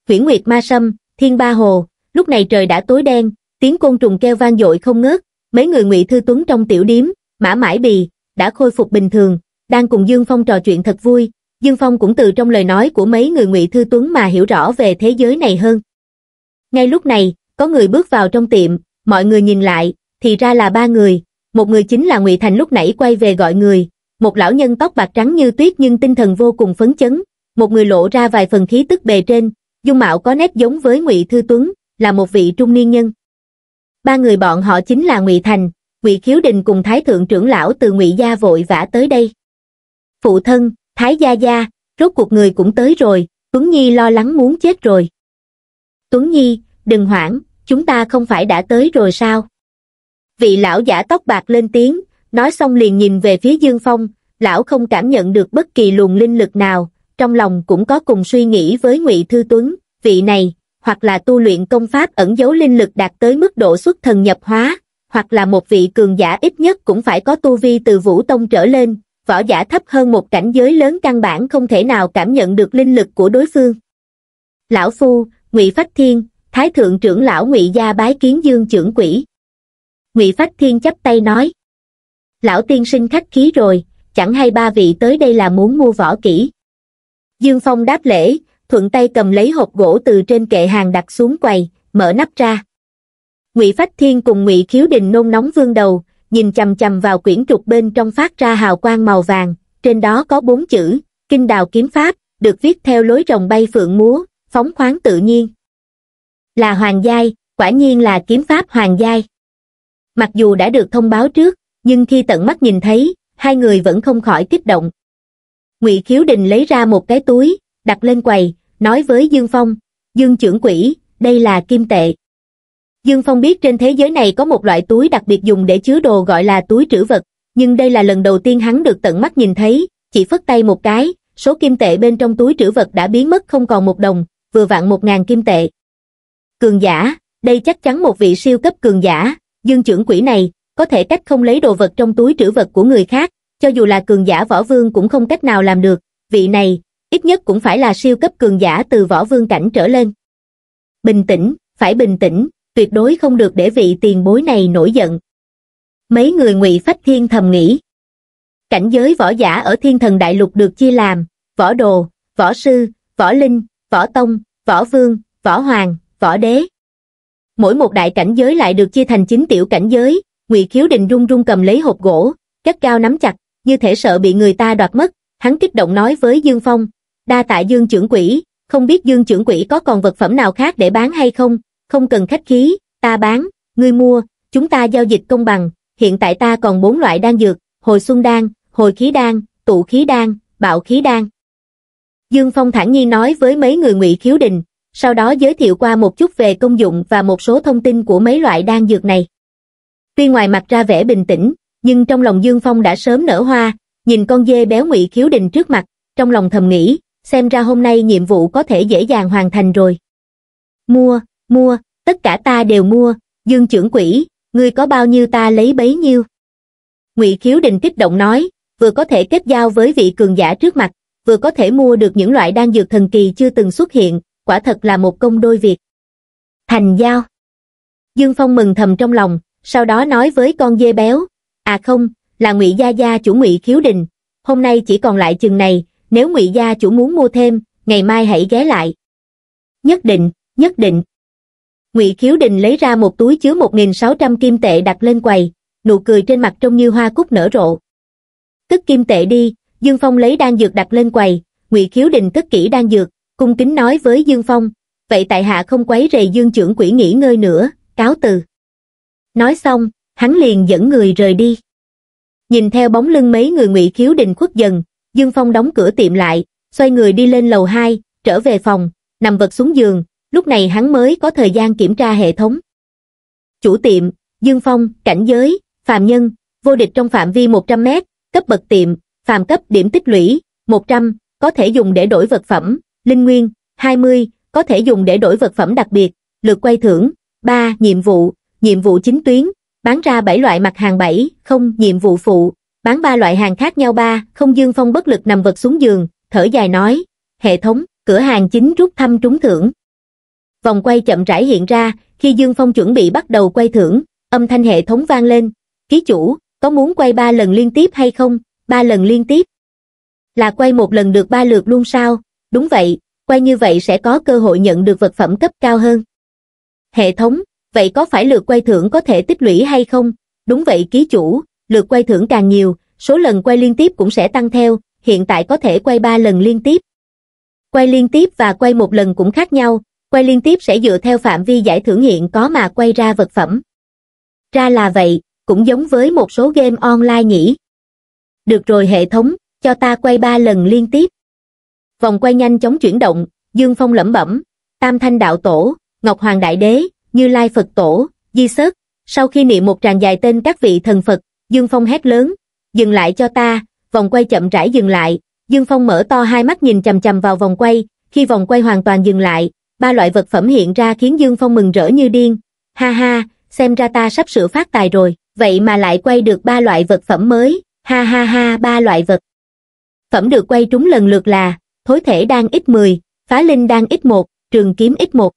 Huyễn Nguyệt Ma Sâm, Thiên Ba Hồ, lúc này trời đã tối đen, tiếng côn trùng kêu vang dội không ngớt, mấy người Ngụy Thư Tuấn trong tiểu điếm, mã mãi bì, đã khôi phục bình thường, đang cùng Dương Phong trò chuyện thật vui, Dương Phong cũng từ trong lời nói của mấy người Ngụy Thư Tuấn mà hiểu rõ về thế giới này hơn. Ngay lúc này, có người bước vào trong tiệm, mọi người nhìn lại, thì ra là ba người, một người chính là Ngụy Thành lúc nãy quay về gọi người, một lão nhân tóc bạc trắng như tuyết nhưng tinh thần vô cùng phấn chấn, một người lộ ra vài phần khí tức bề trên, dung mạo có nét giống với Ngụy Thư Tuấn, là một vị trung niên nhân. Ba người bọn họ chính là Ngụy Thành, Ngụy Khiếu Đình cùng Thái Thượng trưởng lão từ Ngụy Gia vội vã tới đây. Phụ thân, Thái Gia Gia, rốt cuộc người cũng tới rồi, Tuấn Nhi lo lắng muốn chết rồi. Tuấn Nhi, đừng hoảng, chúng ta không phải đã tới rồi sao? Vị lão giả tóc bạc lên tiếng, nói xong liền nhìn về phía Dương Phong, lão không cảm nhận được bất kỳ luồng linh lực nào, trong lòng cũng có cùng suy nghĩ với Ngụy Thư Tuấn, vị này, hoặc là tu luyện công pháp ẩn giấu linh lực đạt tới mức độ xuất thần nhập hóa, hoặc là một vị cường giả ít nhất cũng phải có tu vi từ Vũ Tông trở lên, võ giả thấp hơn một cảnh giới lớn căn bản không thể nào cảm nhận được linh lực của đối phương. Lão Phu, Ngụy Phách Thiên, Thái Thượng trưởng lão Ngụy Gia bái kiến dương trưởng quỷ. Ngụy Phách Thiên chắp tay nói lão tiên sinh khách khí rồi chẳng hay ba vị tới đây là muốn mua võ kỹ dương phong đáp lễ thuận tay cầm lấy hộp gỗ từ trên kệ hàng đặt xuống quầy mở nắp ra ngụy phách thiên cùng ngụy khiếu đình nôn nóng vương đầu nhìn chằm chằm vào quyển trục bên trong phát ra hào quang màu vàng trên đó có bốn chữ kinh đào kiếm pháp được viết theo lối rồng bay phượng múa phóng khoáng tự nhiên là hoàng giai quả nhiên là kiếm pháp hoàng giai mặc dù đã được thông báo trước nhưng khi tận mắt nhìn thấy hai người vẫn không khỏi kích động ngụy khiếu đình lấy ra một cái túi đặt lên quầy nói với dương phong dương trưởng quỹ đây là kim tệ dương phong biết trên thế giới này có một loại túi đặc biệt dùng để chứa đồ gọi là túi trữ vật nhưng đây là lần đầu tiên hắn được tận mắt nhìn thấy chỉ phất tay một cái số kim tệ bên trong túi trữ vật đã biến mất không còn một đồng vừa vặn một ngàn kim tệ cường giả đây chắc chắn một vị siêu cấp cường giả dương trưởng quỹ này có thể cách không lấy đồ vật trong túi trữ vật của người khác, cho dù là cường giả võ vương cũng không cách nào làm được, vị này, ít nhất cũng phải là siêu cấp cường giả từ võ vương cảnh trở lên. Bình tĩnh, phải bình tĩnh, tuyệt đối không được để vị tiền bối này nổi giận. Mấy người ngụy Phách Thiên thầm nghĩ. Cảnh giới võ giả ở thiên thần đại lục được chia làm, võ đồ, võ sư, võ linh, võ tông, võ vương, võ hoàng, võ đế. Mỗi một đại cảnh giới lại được chia thành 9 tiểu cảnh giới, ngụy khiếu đình run run cầm lấy hộp gỗ gắt cao nắm chặt như thể sợ bị người ta đoạt mất hắn kích động nói với dương phong đa tạ dương trưởng quỹ không biết dương trưởng quỹ có còn vật phẩm nào khác để bán hay không không cần khách khí ta bán ngươi mua chúng ta giao dịch công bằng hiện tại ta còn bốn loại đan dược hồi xuân đan hồi khí đan tụ khí đan bạo khí đan dương phong thản nhiên nói với mấy người ngụy khiếu đình sau đó giới thiệu qua một chút về công dụng và một số thông tin của mấy loại đan dược này Tuy ngoài mặt ra vẻ bình tĩnh, nhưng trong lòng Dương Phong đã sớm nở hoa, nhìn con dê béo ngụy khiếu đình trước mặt, trong lòng thầm nghĩ, xem ra hôm nay nhiệm vụ có thể dễ dàng hoàn thành rồi. Mua, mua, tất cả ta đều mua, Dương trưởng quỷ, ngươi có bao nhiêu ta lấy bấy nhiêu. Ngụy khiếu đình kích động nói, vừa có thể kết giao với vị cường giả trước mặt, vừa có thể mua được những loại đan dược thần kỳ chưa từng xuất hiện, quả thật là một công đôi việc. Thành giao. Dương Phong mừng thầm trong lòng, sau đó nói với con dê béo, à không, là ngụy gia gia chủ ngụy khiếu đình, hôm nay chỉ còn lại chừng này, nếu ngụy gia chủ muốn mua thêm, ngày mai hãy ghé lại. Nhất định, nhất định. Ngụy khiếu đình lấy ra một túi chứa một nghìn sáu trăm kim tệ đặt lên quầy, nụ cười trên mặt trông như hoa cúc nở rộ. Tức kim tệ đi, Dương Phong lấy đan dược đặt lên quầy, Ngụy Khiếu Đình tất kỹ đan dược, cung kính nói với Dương Phong, vậy tại hạ không quấy rầy Dương trưởng quỷ nghỉ ngơi nữa, cáo từ. Nói xong, hắn liền dẫn người rời đi. Nhìn theo bóng lưng mấy người ngụy khiếu đình khuất dần, Dương Phong đóng cửa tiệm lại, xoay người đi lên lầu 2, trở về phòng, nằm vật xuống giường, lúc này hắn mới có thời gian kiểm tra hệ thống. Chủ tiệm, Dương Phong, cảnh giới, phạm nhân, vô địch trong phạm vi 100m, cấp bậc tiệm, phạm cấp điểm tích lũy, 100, có thể dùng để đổi vật phẩm, linh nguyên, 20, có thể dùng để đổi vật phẩm đặc biệt, lượt quay thưởng, 3, nhiệm vụ, nhiệm vụ chính tuyến, bán ra 7 loại mặt hàng 7, không nhiệm vụ phụ, bán ba loại hàng khác nhau ba không dương phong bất lực nằm vật xuống giường, thở dài nói, hệ thống, cửa hàng chính rút thăm trúng thưởng. Vòng quay chậm rãi hiện ra, khi Dương Phong chuẩn bị bắt đầu quay thưởng, âm thanh hệ thống vang lên, ký chủ, có muốn quay ba lần liên tiếp hay không, ba lần liên tiếp. Là quay một lần được ba lượt luôn sao, đúng vậy, quay như vậy sẽ có cơ hội nhận được vật phẩm cấp cao hơn. Hệ thống, vậy có phải lượt quay thưởng có thể tích lũy hay không? Đúng vậy ký chủ, lượt quay thưởng càng nhiều, số lần quay liên tiếp cũng sẽ tăng theo, hiện tại có thể quay 3 lần liên tiếp. Quay liên tiếp và quay một lần cũng khác nhau, quay liên tiếp sẽ dựa theo phạm vi giải thưởng hiện có mà quay ra vật phẩm. Ra là vậy, cũng giống với một số game online nhỉ. Được rồi hệ thống, cho ta quay 3 lần liên tiếp. Vòng quay nhanh chóng chuyển động, Dương Phong lẩm bẩm, Tam Thanh Đạo Tổ, Ngọc Hoàng Đại Đế, như Lai Phật Tổ, Di Sớt. Sau khi niệm một tràng dài tên các vị thần Phật, Dương Phong hét lớn, dừng lại cho ta, vòng quay chậm rãi dừng lại. Dương Phong mở to hai mắt nhìn chầm chầm vào vòng quay, khi vòng quay hoàn toàn dừng lại, ba loại vật phẩm hiện ra khiến Dương Phong mừng rỡ như điên. Ha ha, xem ra ta sắp sửa phát tài rồi, vậy mà lại quay được ba loại vật phẩm mới, ha ha ha ba loại vật. Phẩm được quay trúng lần lượt là, thối thể đang ít 10, phá linh đang ít 1, trường kiếm ít 1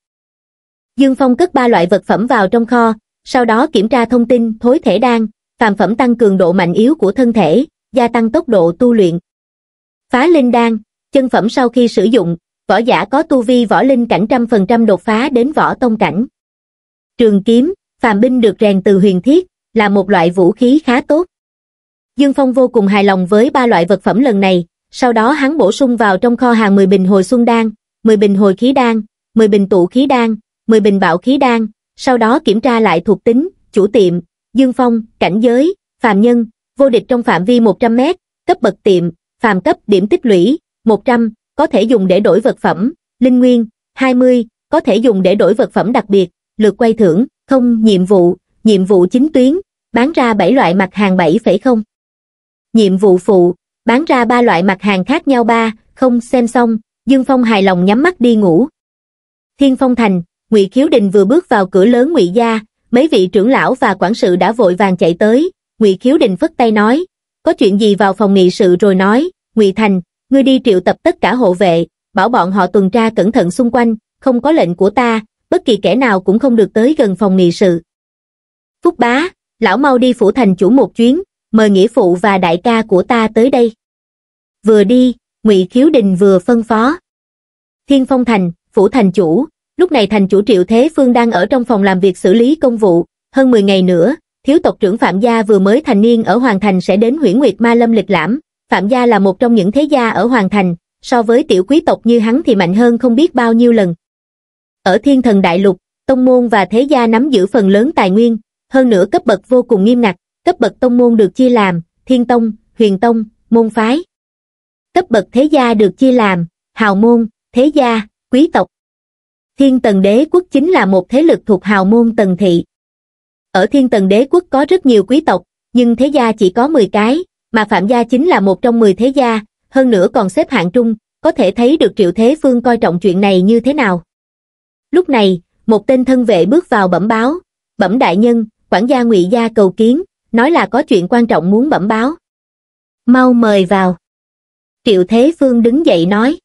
dương phong cất ba loại vật phẩm vào trong kho sau đó kiểm tra thông tin thối thể đan phàm phẩm tăng cường độ mạnh yếu của thân thể gia tăng tốc độ tu luyện phá linh đan chân phẩm sau khi sử dụng võ giả có tu vi võ linh cảnh trăm phần trăm đột phá đến võ tông cảnh trường kiếm phàm binh được rèn từ huyền thiết là một loại vũ khí khá tốt dương phong vô cùng hài lòng với ba loại vật phẩm lần này sau đó hắn bổ sung vào trong kho hàng 10 bình hồi xuân đan 10 bình hồi khí đan 10 bình tụ khí đan 10 bình bạo khí đan, sau đó kiểm tra lại thuộc tính, chủ tiệm, dương phong, cảnh giới, phàm nhân, vô địch trong phạm vi 100 mét, cấp bậc tiệm, phàm cấp điểm tích lũy, 100, có thể dùng để đổi vật phẩm, linh nguyên, 20, có thể dùng để đổi vật phẩm đặc biệt, lượt quay thưởng, không nhiệm vụ, nhiệm vụ chính tuyến, bán ra 7 loại mặt hàng 7,0. Nhiệm vụ phụ, bán ra 3 loại mặt hàng khác nhau 3, không xem xong, Dương Phong hài lòng nhắm mắt đi ngủ. Thiên Phong Thành, ngụy khiếu đình vừa bước vào cửa lớn ngụy gia mấy vị trưởng lão và quản sự đã vội vàng chạy tới ngụy khiếu đình phất tay nói có chuyện gì vào phòng nghị sự rồi nói ngụy thành ngươi đi triệu tập tất cả hộ vệ bảo bọn họ tuần tra cẩn thận xung quanh không có lệnh của ta bất kỳ kẻ nào cũng không được tới gần phòng nghị sự phúc bá lão mau đi phủ thành chủ một chuyến mời nghĩa phụ và đại ca của ta tới đây vừa đi ngụy khiếu đình vừa phân phó thiên phong thành phủ thành chủ Lúc này thành chủ triệu Thế Phương đang ở trong phòng làm việc xử lý công vụ, hơn 10 ngày nữa, thiếu tộc trưởng Phạm Gia vừa mới thành niên ở Hoàng Thành sẽ đến Huyễn Nguyệt Ma Lâm lịch lãm. Phạm Gia là một trong những thế gia ở Hoàng Thành, so với tiểu quý tộc như hắn thì mạnh hơn không biết bao nhiêu lần. Ở Thiên Thần Đại Lục, Tông Môn và Thế Gia nắm giữ phần lớn tài nguyên, hơn nữa cấp bậc vô cùng nghiêm ngặt, cấp bậc Tông Môn được chia làm Thiên Tông, Huyền Tông, Môn Phái. Cấp bậc Thế Gia được chia làm Hào Môn, Thế Gia, Quý Tộc. Thiên Tần Đế Quốc chính là một thế lực thuộc hào môn Tần Thị. Ở Thiên Tần Đế Quốc có rất nhiều quý tộc, nhưng thế gia chỉ có 10 cái, mà Phạm gia chính là một trong 10 thế gia, hơn nữa còn xếp hạng trung, có thể thấy được Triệu Thế Phương coi trọng chuyện này như thế nào. Lúc này, một tên thân vệ bước vào bẩm báo, bẩm đại nhân, quản gia ngụy gia cầu kiến, nói là có chuyện quan trọng muốn bẩm báo. Mau mời vào. Triệu Thế Phương đứng dậy nói.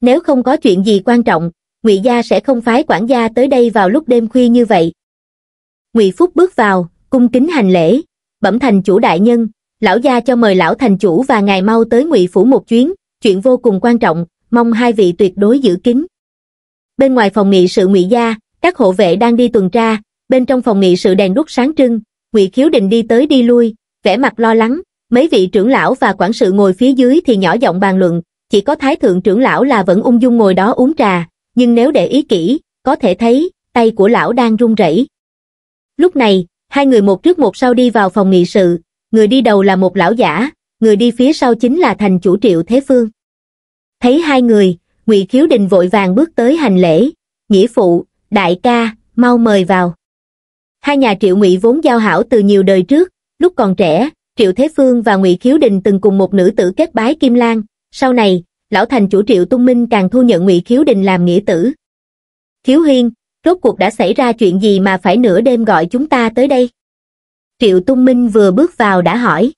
Nếu không có chuyện gì quan trọng, ngụy gia sẽ không phái quản gia tới đây vào lúc đêm khuya như vậy ngụy phúc bước vào cung kính hành lễ bẩm thành chủ đại nhân lão gia cho mời lão thành chủ và ngài mau tới ngụy phủ một chuyến chuyện vô cùng quan trọng mong hai vị tuyệt đối giữ kín bên ngoài phòng nghị sự ngụy gia các hộ vệ đang đi tuần tra bên trong phòng nghị sự đèn đuốc sáng trưng ngụy khiếu định đi tới đi lui vẻ mặt lo lắng mấy vị trưởng lão và quản sự ngồi phía dưới thì nhỏ giọng bàn luận chỉ có thái thượng trưởng lão là vẫn ung dung ngồi đó uống trà nhưng nếu để ý kỹ, có thể thấy, tay của lão đang run rẩy. Lúc này, hai người một trước một sau đi vào phòng nghị sự, người đi đầu là một lão giả, người đi phía sau chính là thành chủ triệu Thế Phương. Thấy hai người, ngụy Khiếu Đình vội vàng bước tới hành lễ, nghĩa phụ, đại ca, mau mời vào. Hai nhà triệu ngụy vốn giao hảo từ nhiều đời trước, lúc còn trẻ, Triệu Thế Phương và Ngụy Khiếu Đình từng cùng một nữ tử kết bái Kim Lan, sau này, lão thành chủ triệu tung minh càng thu nhận ngụy khiếu đình làm nghĩa tử. Khiếu hiên, rốt cuộc đã xảy ra chuyện gì mà phải nửa đêm gọi chúng ta tới đây? Triệu tung minh vừa bước vào đã hỏi.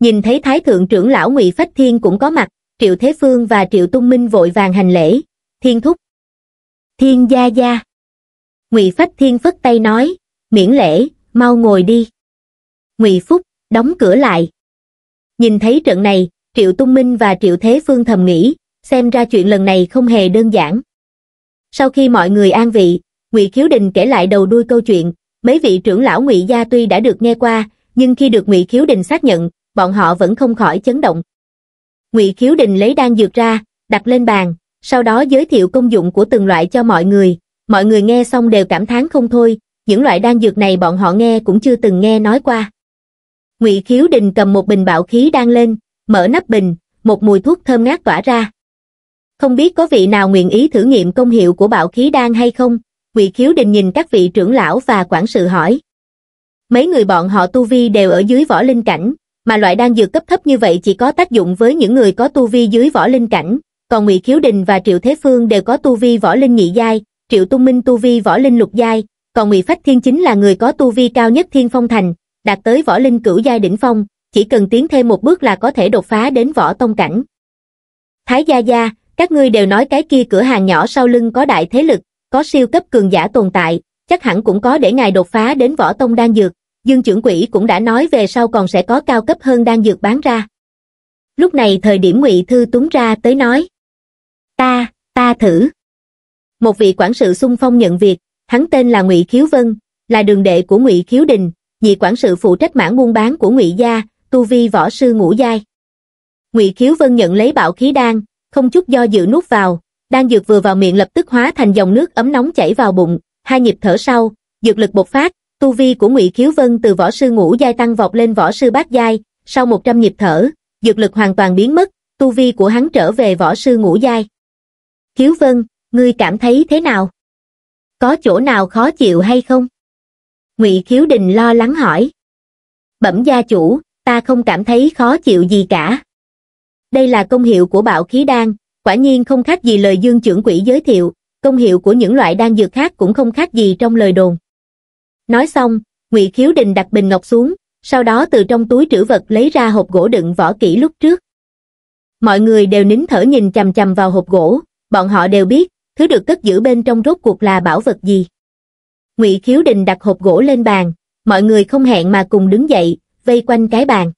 Nhìn thấy thái thượng trưởng lão ngụy phách thiên cũng có mặt, triệu thế phương và triệu tung minh vội vàng hành lễ, thiên thúc. Thiên gia gia. Ngụy phách thiên phất tay nói, miễn lễ, mau ngồi đi. Ngụy phúc, đóng cửa lại. Nhìn thấy trận này, Triệu Tung Minh và Triệu Thế Phương thầm nghĩ, xem ra chuyện lần này không hề đơn giản. Sau khi mọi người an vị, Ngụy Khiếu Đình kể lại đầu đuôi câu chuyện, mấy vị trưởng lão Ngụy gia tuy đã được nghe qua, nhưng khi được Ngụy Khiếu Đình xác nhận, bọn họ vẫn không khỏi chấn động. Ngụy Khiếu Đình lấy đan dược ra, đặt lên bàn, sau đó giới thiệu công dụng của từng loại cho mọi người, mọi người nghe xong đều cảm thán không thôi, những loại đan dược này bọn họ nghe cũng chưa từng nghe nói qua. Ngụy Khiếu Đình cầm một bình bạo khí đan lên, mở nắp bình, một mùi thuốc thơm ngát tỏa ra. Không biết có vị nào nguyện ý thử nghiệm công hiệu của bạo khí đan hay không? Quỷ khiếu đình nhìn các vị trưởng lão và quản sự hỏi. Mấy người bọn họ tu vi đều ở dưới võ linh cảnh, mà loại đan dược cấp thấp như vậy chỉ có tác dụng với những người có tu vi dưới võ linh cảnh, còn Ngụy Khiếu Đình và Triệu Thế Phương đều có tu vi võ linh nhị giai, Triệu Tung Minh tu vi võ linh lục giai, còn Ngụy Phách Thiên chính là người có tu vi cao nhất Thiên Phong Thành, đạt tới võ linh cửu giai đỉnh phong, chỉ cần tiến thêm một bước là có thể đột phá đến võ tông cảnh. Thái Gia Gia, các ngươi đều nói cái kia cửa hàng nhỏ sau lưng có đại thế lực, có siêu cấp cường giả tồn tại, chắc hẳn cũng có để ngài đột phá đến võ tông đan dược, Dương trưởng quỹ cũng đã nói về sau còn sẽ có cao cấp hơn đan dược bán ra. Lúc này thời điểm ngụy Thư túng ra tới nói, ta, ta thử. Một vị quản sự xung phong nhận việc, hắn tên là ngụy Khiếu Vân, là đường đệ của ngụy Khiếu Đình, nhị quản sự phụ trách mảng buôn bán của ngụy Gia, tu vi võ sư ngũ giai. Ngụy Khiếu Vân nhận lấy bạo khí đan, không chút do dự nuốt vào, đan dược vừa vào miệng lập tức hóa thành dòng nước ấm nóng chảy vào bụng, hai nhịp thở sau, dược lực bộc phát, tu vi của Ngụy Khiếu Vân từ võ sư ngũ giai tăng vọt lên võ sư bát giai, sau 100 nhịp thở, dược lực hoàn toàn biến mất, tu vi của hắn trở về võ sư ngũ giai. Khiếu Vân, ngươi cảm thấy thế nào? Có chỗ nào khó chịu hay không? Ngụy Khiếu Đình lo lắng hỏi. Bẩm gia chủ, ta không cảm thấy khó chịu gì cả. Đây là công hiệu của bạo khí đan, quả nhiên không khác gì lời dương trưởng quỹ giới thiệu, công hiệu của những loại đan dược khác cũng không khác gì trong lời đồn. Nói xong, Ngụy Khiếu Đình đặt bình ngọc xuống, sau đó từ trong túi trữ vật lấy ra hộp gỗ đựng vỏ kỹ lúc trước. Mọi người đều nín thở nhìn chằm chằm vào hộp gỗ, bọn họ đều biết, thứ được cất giữ bên trong rốt cuộc là bảo vật gì. Ngụy Khiếu Đình đặt hộp gỗ lên bàn, mọi người không hẹn mà cùng đứng dậy, vây quanh cái bàn.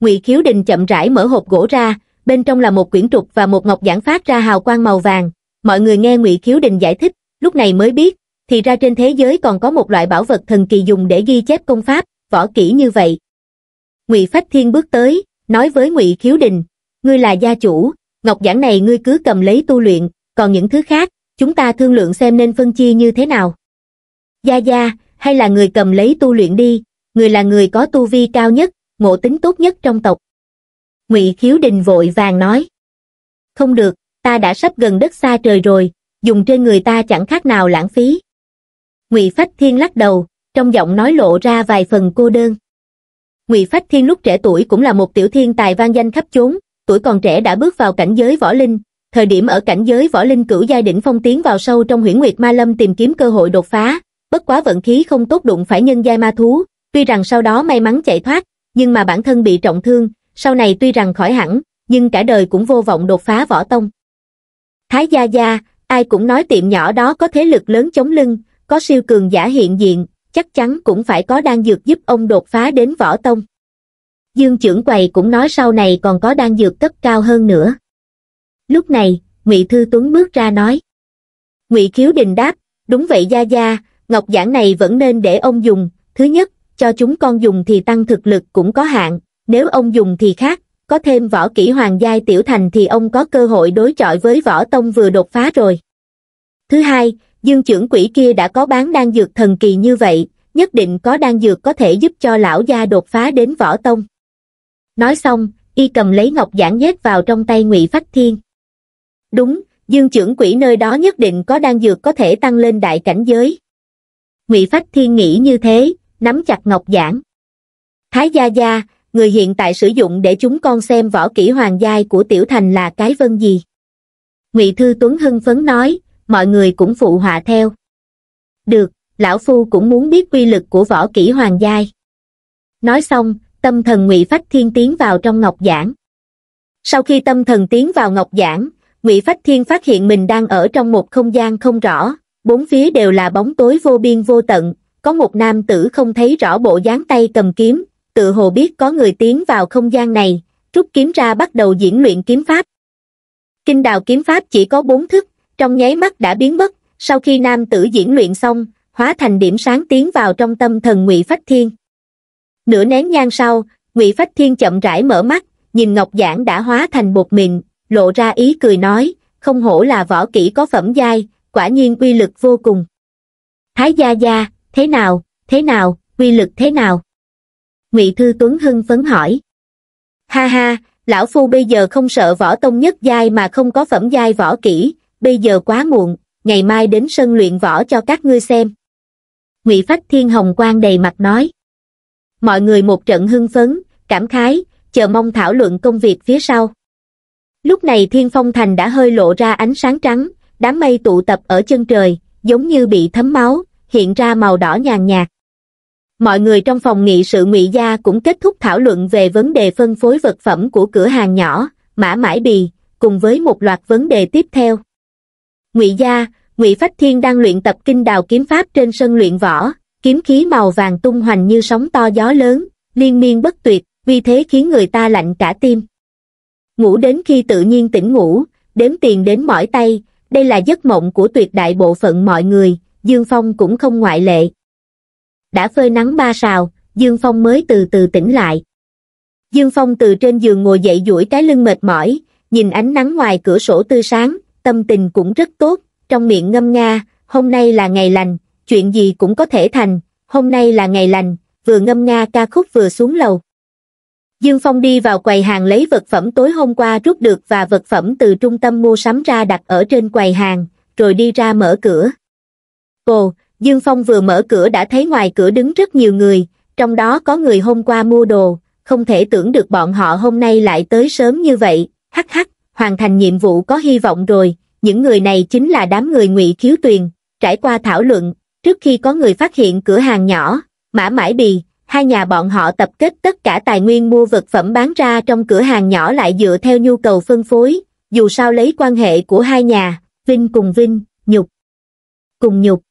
Ngụy Kiếu Đình chậm rãi mở hộp gỗ ra, bên trong là một quyển trục và một ngọc giản phát ra hào quang màu vàng. Mọi người nghe Ngụy Kiếu Đình giải thích, lúc này mới biết, thì ra trên thế giới còn có một loại bảo vật thần kỳ dùng để ghi chép công pháp, võ kỹ như vậy. Ngụy Phách Thiên bước tới, nói với Ngụy Kiếu Đình, ngươi là gia chủ, ngọc giản này ngươi cứ cầm lấy tu luyện, còn những thứ khác, chúng ta thương lượng xem nên phân chia như thế nào. Gia Gia, hay là người cầm lấy tu luyện đi, người là người có tu vi cao nhất, ngộ tính tốt nhất trong tộc. Ngụy Khiếu Đình vội vàng nói. Không được, ta đã sắp gần đất xa trời rồi, dùng trên người ta chẳng khác nào lãng phí. Ngụy Phách Thiên lắc đầu, trong giọng nói lộ ra vài phần cô đơn. Ngụy Phách Thiên lúc trẻ tuổi cũng là một tiểu thiên tài vang danh khắp chốn, tuổi còn trẻ đã bước vào cảnh giới võ linh, thời điểm ở cảnh giới võ linh cửu giai đỉnh phong tiến vào sâu trong huyễn nguyệt ma lâm tìm kiếm cơ hội đột phá, bất quá vận khí không tốt đụng phải nhân giai ma thú, Tuy rằng sau đó may mắn chạy thoát, nhưng mà bản thân bị trọng thương, sau này tuy rằng khỏi hẳn, nhưng cả đời cũng vô vọng đột phá võ tông. Thái Gia Gia, ai cũng nói tiệm nhỏ đó có thế lực lớn chống lưng, có siêu cường giả hiện diện, chắc chắn cũng phải có đan dược giúp ông đột phá đến võ tông. Dương trưởng quầy cũng nói sau này còn có đan dược cấp cao hơn nữa. Lúc này, Ngụy Thư Tuấn bước ra nói. Ngụy Khiếu Đình đáp, đúng vậy Gia Gia, ngọc giản này vẫn nên để ông dùng, thứ nhất, cho chúng con dùng thì tăng thực lực cũng có hạn, nếu ông dùng thì khác, có thêm võ kỹ hoàng giai tiểu thành thì ông có cơ hội đối chọi với võ tông vừa đột phá rồi. Thứ hai, dương trưởng quỷ kia đã có bán đan dược thần kỳ như vậy, nhất định có đan dược có thể giúp cho lão gia đột phá đến võ tông. Nói xong, y cầm lấy ngọc giản nhét vào trong tay ngụy Phách Thiên. Đúng, dương trưởng quỷ nơi đó nhất định có đan dược có thể tăng lên đại cảnh giới. ngụy Phách Thiên nghĩ như thế, nắm chặt ngọc giản thái gia gia người hiện tại sử dụng để chúng con xem võ kỹ hoàng giai của tiểu thành là cái vân gì ngụy thư tuấn hưng phấn nói mọi người cũng phụ họa theo được lão phu cũng muốn biết quy lực của võ kỹ hoàng giai nói xong tâm thần ngụy phách thiên tiến vào trong ngọc giảng sau khi tâm thần tiến vào ngọc giảng ngụy phách thiên phát hiện mình đang ở trong một không gian không rõ bốn phía đều là bóng tối vô biên vô tận có một nam tử không thấy rõ bộ dáng tay cầm kiếm, tự hồ biết có người tiến vào không gian này, rút kiếm ra bắt đầu diễn luyện kiếm pháp. Kinh đào kiếm pháp chỉ có bốn thức, trong nháy mắt đã biến mất, sau khi nam tử diễn luyện xong, hóa thành điểm sáng tiến vào trong tâm thần Ngụy Phách Thiên. Nửa nén nhang sau, Ngụy Phách Thiên chậm rãi mở mắt, nhìn Ngọc Giản đã hóa thành bột mịn, lộ ra ý cười nói, không hổ là võ kỹ có phẩm giai, quả nhiên quy lực vô cùng. Thái gia gia, thế nào, thế nào, quy lực thế nào? Ngụy Thư Tuấn hưng phấn hỏi. Ha ha, lão phu bây giờ không sợ võ tông nhất giai mà không có phẩm giai võ kỹ, bây giờ quá muộn, ngày mai đến sân luyện võ cho các ngươi xem. Ngụy Phách Thiên Hồng Quang đầy mặt nói. Mọi người một trận hưng phấn, cảm khái, chờ mong thảo luận công việc phía sau. Lúc này Thiên Phong Thành đã hơi lộ ra ánh sáng trắng, đám mây tụ tập ở chân trời, giống như bị thấm máu, hiện ra màu đỏ nhàn nhạt. Mọi người trong phòng nghị sự ngụy Gia cũng kết thúc thảo luận về vấn đề phân phối vật phẩm của cửa hàng nhỏ, mã mãi bì, cùng với một loạt vấn đề tiếp theo. ngụy Gia, ngụy Phách Thiên đang luyện tập kinh đào kiếm pháp trên sân luyện võ, kiếm khí màu vàng tung hoành như sóng to gió lớn, liên miên bất tuyệt, vì thế khiến người ta lạnh cả tim. Ngủ đến khi tự nhiên tỉnh ngủ, đếm tiền đến mỏi tay, đây là giấc mộng của tuyệt đại bộ phận mọi người, Dương Phong cũng không ngoại lệ. Đã phơi nắng ba sào, Dương Phong mới từ từ tỉnh lại. Dương Phong từ trên giường ngồi dậy duỗi cái lưng mệt mỏi, nhìn ánh nắng ngoài cửa sổ tươi sáng, tâm tình cũng rất tốt, trong miệng ngâm nga, hôm nay là ngày lành, chuyện gì cũng có thể thành, hôm nay là ngày lành, vừa ngâm nga ca khúc vừa xuống lầu. Dương Phong đi vào quầy hàng lấy vật phẩm tối hôm qua rút được và vật phẩm từ trung tâm mua sắm ra đặt ở trên quầy hàng, rồi đi ra mở cửa. Ồ, Dương Phong vừa mở cửa đã thấy ngoài cửa đứng rất nhiều người, trong đó có người hôm qua mua đồ, không thể tưởng được bọn họ hôm nay lại tới sớm như vậy, hắc hắc, hoàn thành nhiệm vụ có hy vọng rồi, những người này chính là đám người ngụy khiếu tuyền, trải qua thảo luận, trước khi có người phát hiện cửa hàng nhỏ, mã mãi bì, hai nhà bọn họ tập kết tất cả tài nguyên mua vật phẩm bán ra trong cửa hàng nhỏ lại dựa theo nhu cầu phân phối, dù sao lấy quan hệ của hai nhà, Vinh cùng Vinh, Nhục cùng Nhục,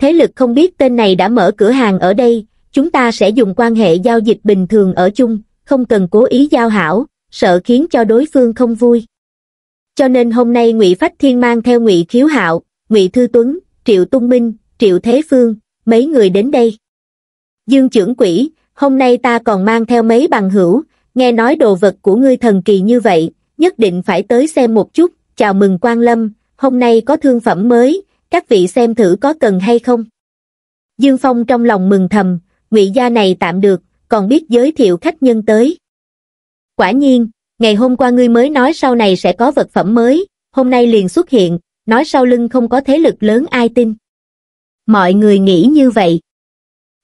thế lực không biết tên này đã mở cửa hàng ở đây, chúng ta sẽ dùng quan hệ giao dịch bình thường ở chung, không cần cố ý giao hảo, sợ khiến cho đối phương không vui. Cho nên hôm nay Ngụy Phách Thiên mang theo Ngụy Khiếu Hạo, Ngụy Thư Tuấn, Triệu Tung Minh, Triệu Thế Phương, mấy người đến đây. Dương trưởng quỷ, hôm nay ta còn mang theo mấy bằng hữu, nghe nói đồ vật của ngươi thần kỳ như vậy, nhất định phải tới xem một chút, chào mừng quan lâm, hôm nay có thương phẩm mới, các vị xem thử có cần hay không. Dương Phong trong lòng mừng thầm, ngụy gia này tạm được, còn biết giới thiệu khách nhân tới. Quả nhiên, ngày hôm qua ngươi mới nói sau này sẽ có vật phẩm mới, hôm nay liền xuất hiện, nói sau lưng không có thế lực lớn ai tin. Mọi người nghĩ như vậy.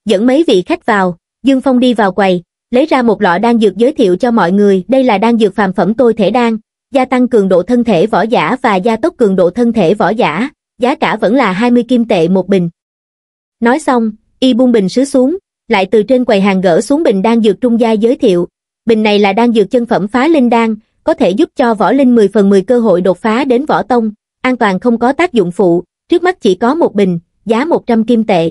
Dẫn mấy vị khách vào, Dương Phong đi vào quầy, lấy ra một lọ đan dược giới thiệu cho mọi người, đây là đan dược phàm phẩm tôi thể đan, gia tăng cường độ thân thể võ giả và gia tốc cường độ thân thể võ giả, giá cả vẫn là 20 kim tệ một bình. Nói xong, y buông bình sứ xuống, lại từ trên quầy hàng gỡ xuống bình đang dược trung gia giới thiệu. Bình này là đang dược chân phẩm phá linh đan, có thể giúp cho võ linh 10 phần 10 cơ hội đột phá đến võ tông, an toàn không có tác dụng phụ, trước mắt chỉ có một bình, giá 100 kim tệ.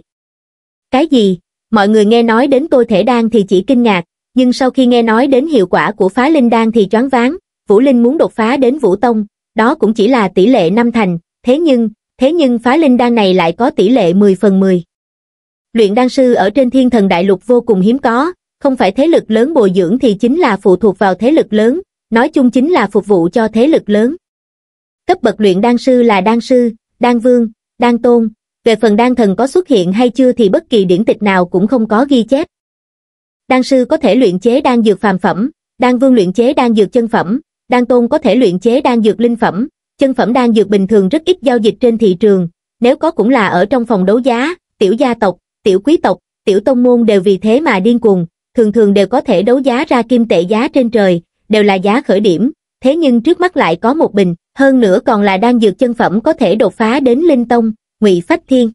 Cái gì? Mọi người nghe nói đến tôi thể đan thì chỉ kinh ngạc, nhưng sau khi nghe nói đến hiệu quả của phá linh đan thì choáng váng, Vũ Linh muốn đột phá đến Vũ Tông, đó cũng chỉ là tỷ lệ năm thành, thế nhưng, thế nhưng phá linh đan này lại có tỷ lệ 10 phần 10. Luyện đan sư ở trên thiên thần đại lục vô cùng hiếm có, không phải thế lực lớn bồi dưỡng thì chính là phụ thuộc vào thế lực lớn, nói chung chính là phục vụ cho thế lực lớn. Cấp bậc luyện đan sư là đan sư, đan vương, đan tôn, về phần đan thần có xuất hiện hay chưa thì bất kỳ điển tịch nào cũng không có ghi chép. Đan sư có thể luyện chế đan dược phàm phẩm, đan vương luyện chế đan dược chân phẩm, đan tôn có thể luyện chế đan dược linh phẩm, chân phẩm đan dược bình thường rất ít giao dịch trên thị trường, nếu có cũng là ở trong phòng đấu giá, tiểu gia tộc, tiểu quý tộc, tiểu tông môn đều vì thế mà điên cuồng, thường thường đều có thể đấu giá ra kim tệ giá trên trời, đều là giá khởi điểm, thế nhưng trước mắt lại có một bình, hơn nữa còn là đan dược chân phẩm có thể đột phá đến linh tông, ngụy phách thiên.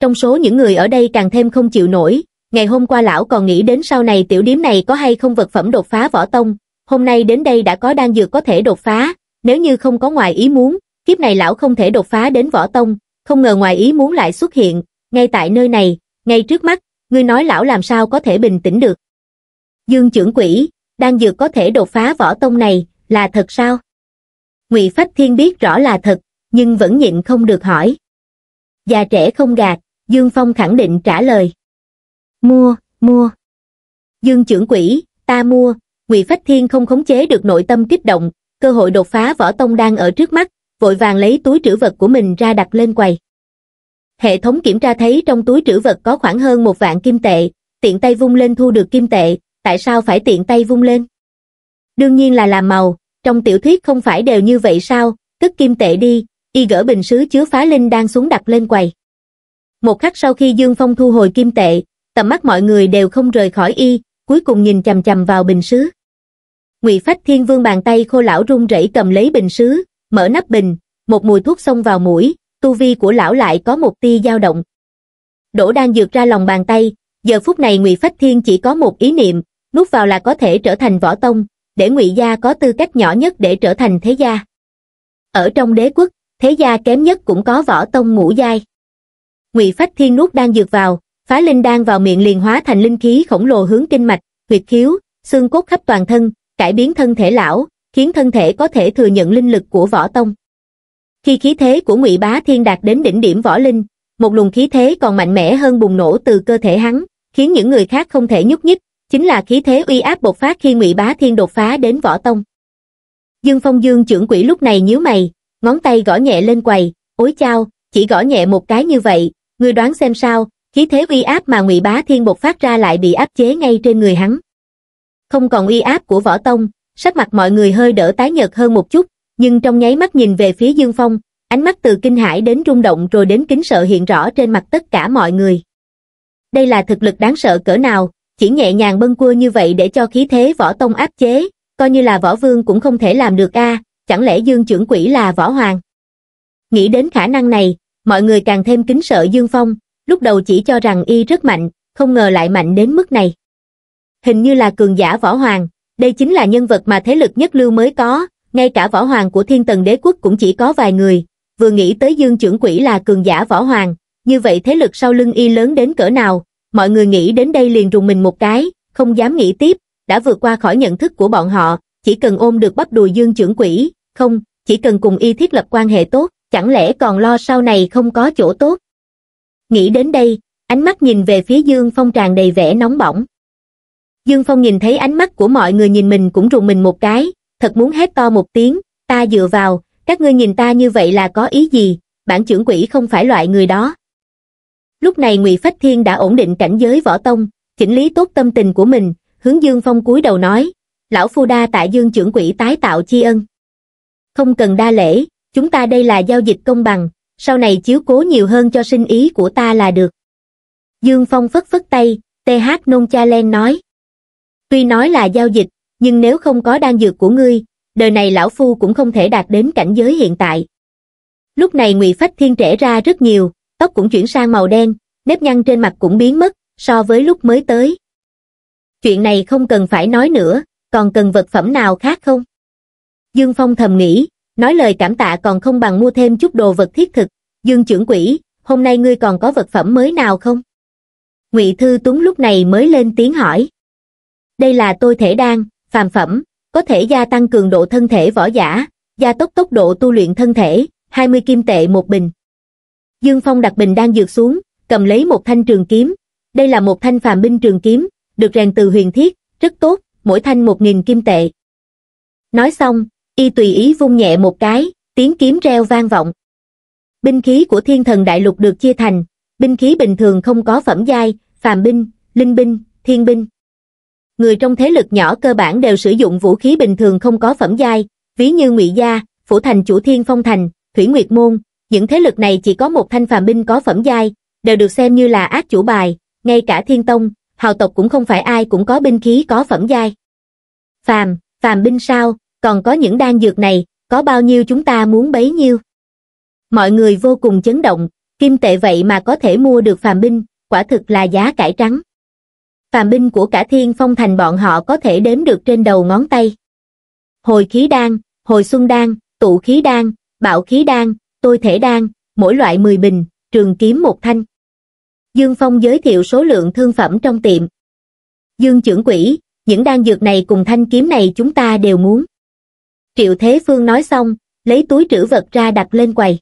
Trong số những người ở đây càng thêm không chịu nổi, ngày hôm qua lão còn nghĩ đến sau này tiểu điếm này có hay không vật phẩm đột phá võ tông, hôm nay đến đây đã có đan dược có thể đột phá, nếu như không có ngoài ý muốn, kiếp này lão không thể đột phá đến võ tông, không ngờ ngoài ý muốn lại xuất hiện, ngay tại nơi này, ngay trước mắt, ngươi nói lão làm sao có thể bình tĩnh được. Dương trưởng quỷ, đang dược có thể đột phá võ tông này, là thật sao? Ngụy Phách Thiên biết rõ là thật, nhưng vẫn nhịn không được hỏi. Già trẻ không gạt, Dương Phong khẳng định trả lời. Mua, mua. Dương trưởng quỷ, ta mua, Ngụy Phách Thiên không khống chế được nội tâm kích động, cơ hội đột phá võ tông đang ở trước mắt, vội vàng lấy túi trữ vật của mình ra đặt lên quầy. Hệ thống kiểm tra thấy trong túi trữ vật có khoảng hơn một vạn kim tệ, tiện tay vung lên thu được kim tệ, tại sao phải tiện tay vung lên? Đương nhiên là làm màu, trong tiểu thuyết không phải đều như vậy sao, tức kim tệ đi, y gỡ bình sứ chứa phá linh đang xuống đặt lên quầy. Một khắc sau khi Dương Phong thu hồi kim tệ, tầm mắt mọi người đều không rời khỏi y, cuối cùng nhìn chằm chằm vào bình sứ ngụy phách thiên vương bàn tay khô lão run rẩy cầm lấy bình sứ mở nắp bình một mùi thuốc xông vào mũi tu vi của lão lại có một tia dao động đổ đan dược ra lòng bàn tay giờ phút này ngụy phách thiên chỉ có một ý niệm nuốt vào là có thể trở thành võ tông để ngụy gia có tư cách nhỏ nhất để trở thành thế gia ở trong đế quốc thế gia kém nhất cũng có võ tông ngũ giai ngụy phách thiên nuốt đan dược vào phá linh đan vào miệng liền hóa thành linh khí khổng lồ hướng kinh mạch huyệt khiếu xương cốt khắp toàn thân cải biến thân thể lão, khiến thân thể có thể thừa nhận linh lực của võ tông. Khi khí thế của Ngụy Bá Thiên đạt đến đỉnh điểm võ linh, một luồng khí thế còn mạnh mẽ hơn bùng nổ từ cơ thể hắn, khiến những người khác không thể nhúc nhích, chính là khí thế uy áp bộc phát khi Ngụy Bá Thiên đột phá đến võ tông. Dương Phong Dương trưởng quỷ lúc này nhíu mày, ngón tay gõ nhẹ lên quầy, "Ối chao, chỉ gõ nhẹ một cái như vậy, ngươi đoán xem sao?" Khí thế uy áp mà Ngụy Bá Thiên bộc phát ra lại bị áp chế ngay trên người hắn không còn uy áp của võ tông, sắc mặt mọi người hơi đỡ tái nhợt hơn một chút, nhưng trong nháy mắt nhìn về phía Dương Phong, ánh mắt từ kinh hãi đến rung động rồi đến kính sợ hiện rõ trên mặt tất cả mọi người. Đây là thực lực đáng sợ cỡ nào, chỉ nhẹ nhàng bâng quơ như vậy để cho khí thế võ tông áp chế, coi như là võ vương cũng không thể làm được a chẳng lẽ Dương trưởng quỷ là võ hoàng? Nghĩ đến khả năng này, mọi người càng thêm kính sợ Dương Phong, lúc đầu chỉ cho rằng y rất mạnh, không ngờ lại mạnh đến mức này hình như là cường giả võ hoàng, đây chính là nhân vật mà thế lực nhất lưu mới có, ngay cả võ hoàng của thiên tần đế quốc cũng chỉ có vài người, vừa nghĩ tới dương trưởng quỷ là cường giả võ hoàng, như vậy thế lực sau lưng y lớn đến cỡ nào, mọi người nghĩ đến đây liền rùng mình một cái, không dám nghĩ tiếp, đã vượt qua khỏi nhận thức của bọn họ, chỉ cần ôm được bắp đùi dương trưởng quỷ, không, chỉ cần cùng y thiết lập quan hệ tốt, chẳng lẽ còn lo sau này không có chỗ tốt. Nghĩ đến đây, ánh mắt nhìn về phía dương phong tràn đầy vẻ nóng bỏng. Dương Phong nhìn thấy ánh mắt của mọi người nhìn mình cũng rùng mình một cái, thật muốn hét to một tiếng, ta dựa vào, các ngươi nhìn ta như vậy là có ý gì, bản trưởng quỷ không phải loại người đó. Lúc này Ngụy Phách Thiên đã ổn định cảnh giới võ tông, chỉnh lý tốt tâm tình của mình, hướng Dương Phong cúi đầu nói, lão phu đa tại Dương trưởng quỷ tái tạo chi ân. Không cần đa lễ, chúng ta đây là giao dịch công bằng, sau này chiếu cố nhiều hơn cho sinh ý của ta là được. Dương Phong phất phất tay, TH nôn cha len nói. Tuy nói là giao dịch, nhưng nếu không có đan dược của ngươi, đời này lão phu cũng không thể đạt đến cảnh giới hiện tại. Lúc này Ngụy Phách Thiên trẻ ra rất nhiều, tóc cũng chuyển sang màu đen, nếp nhăn trên mặt cũng biến mất, so với lúc mới tới. Chuyện này không cần phải nói nữa, còn cần vật phẩm nào khác không? Dương Phong thầm nghĩ, nói lời cảm tạ còn không bằng mua thêm chút đồ vật thiết thực. Dương trưởng quỷ, hôm nay ngươi còn có vật phẩm mới nào không? Ngụy Thư Tuấn lúc này mới lên tiếng hỏi đây là tôi thể đan, phàm phẩm, có thể gia tăng cường độ thân thể võ giả, gia tốc tốc độ tu luyện thân thể, 20 kim tệ một bình. Dương Phong đặt bình đan dược xuống, cầm lấy một thanh trường kiếm. Đây là một thanh phàm binh trường kiếm, được rèn từ huyền thiết, rất tốt, mỗi thanh 1.000 kim tệ. Nói xong, y tùy ý vung nhẹ một cái, tiếng kiếm reo vang vọng. Binh khí của thiên thần đại lục được chia thành, binh khí bình thường không có phẩm giai, phàm binh, linh binh, thiên binh người trong thế lực nhỏ cơ bản đều sử dụng vũ khí bình thường không có phẩm giai, ví như ngụy Gia, Phủ Thành Chủ Thiên Phong Thành, Thủy Nguyệt Môn, những thế lực này chỉ có một thanh phàm binh có phẩm giai, đều được xem như là ác chủ bài, ngay cả Thiên Tông, hào tộc cũng không phải ai cũng có binh khí có phẩm giai. Phàm, phàm binh sao, còn có những đan dược này, có bao nhiêu chúng ta muốn bấy nhiêu. Mọi người vô cùng chấn động, kim tệ vậy mà có thể mua được phàm binh, quả thực là giá cải trắng phàm binh của cả thiên phong thành bọn họ có thể đếm được trên đầu ngón tay. Hồi khí đan, hồi xuân đan, tụ khí đan, bạo khí đan, tôi thể đan, mỗi loại 10 bình, trường kiếm một thanh. Dương Phong giới thiệu số lượng thương phẩm trong tiệm. Dương trưởng quỹ, những đan dược này cùng thanh kiếm này chúng ta đều muốn. Triệu Thế Phương nói xong, lấy túi trữ vật ra đặt lên quầy.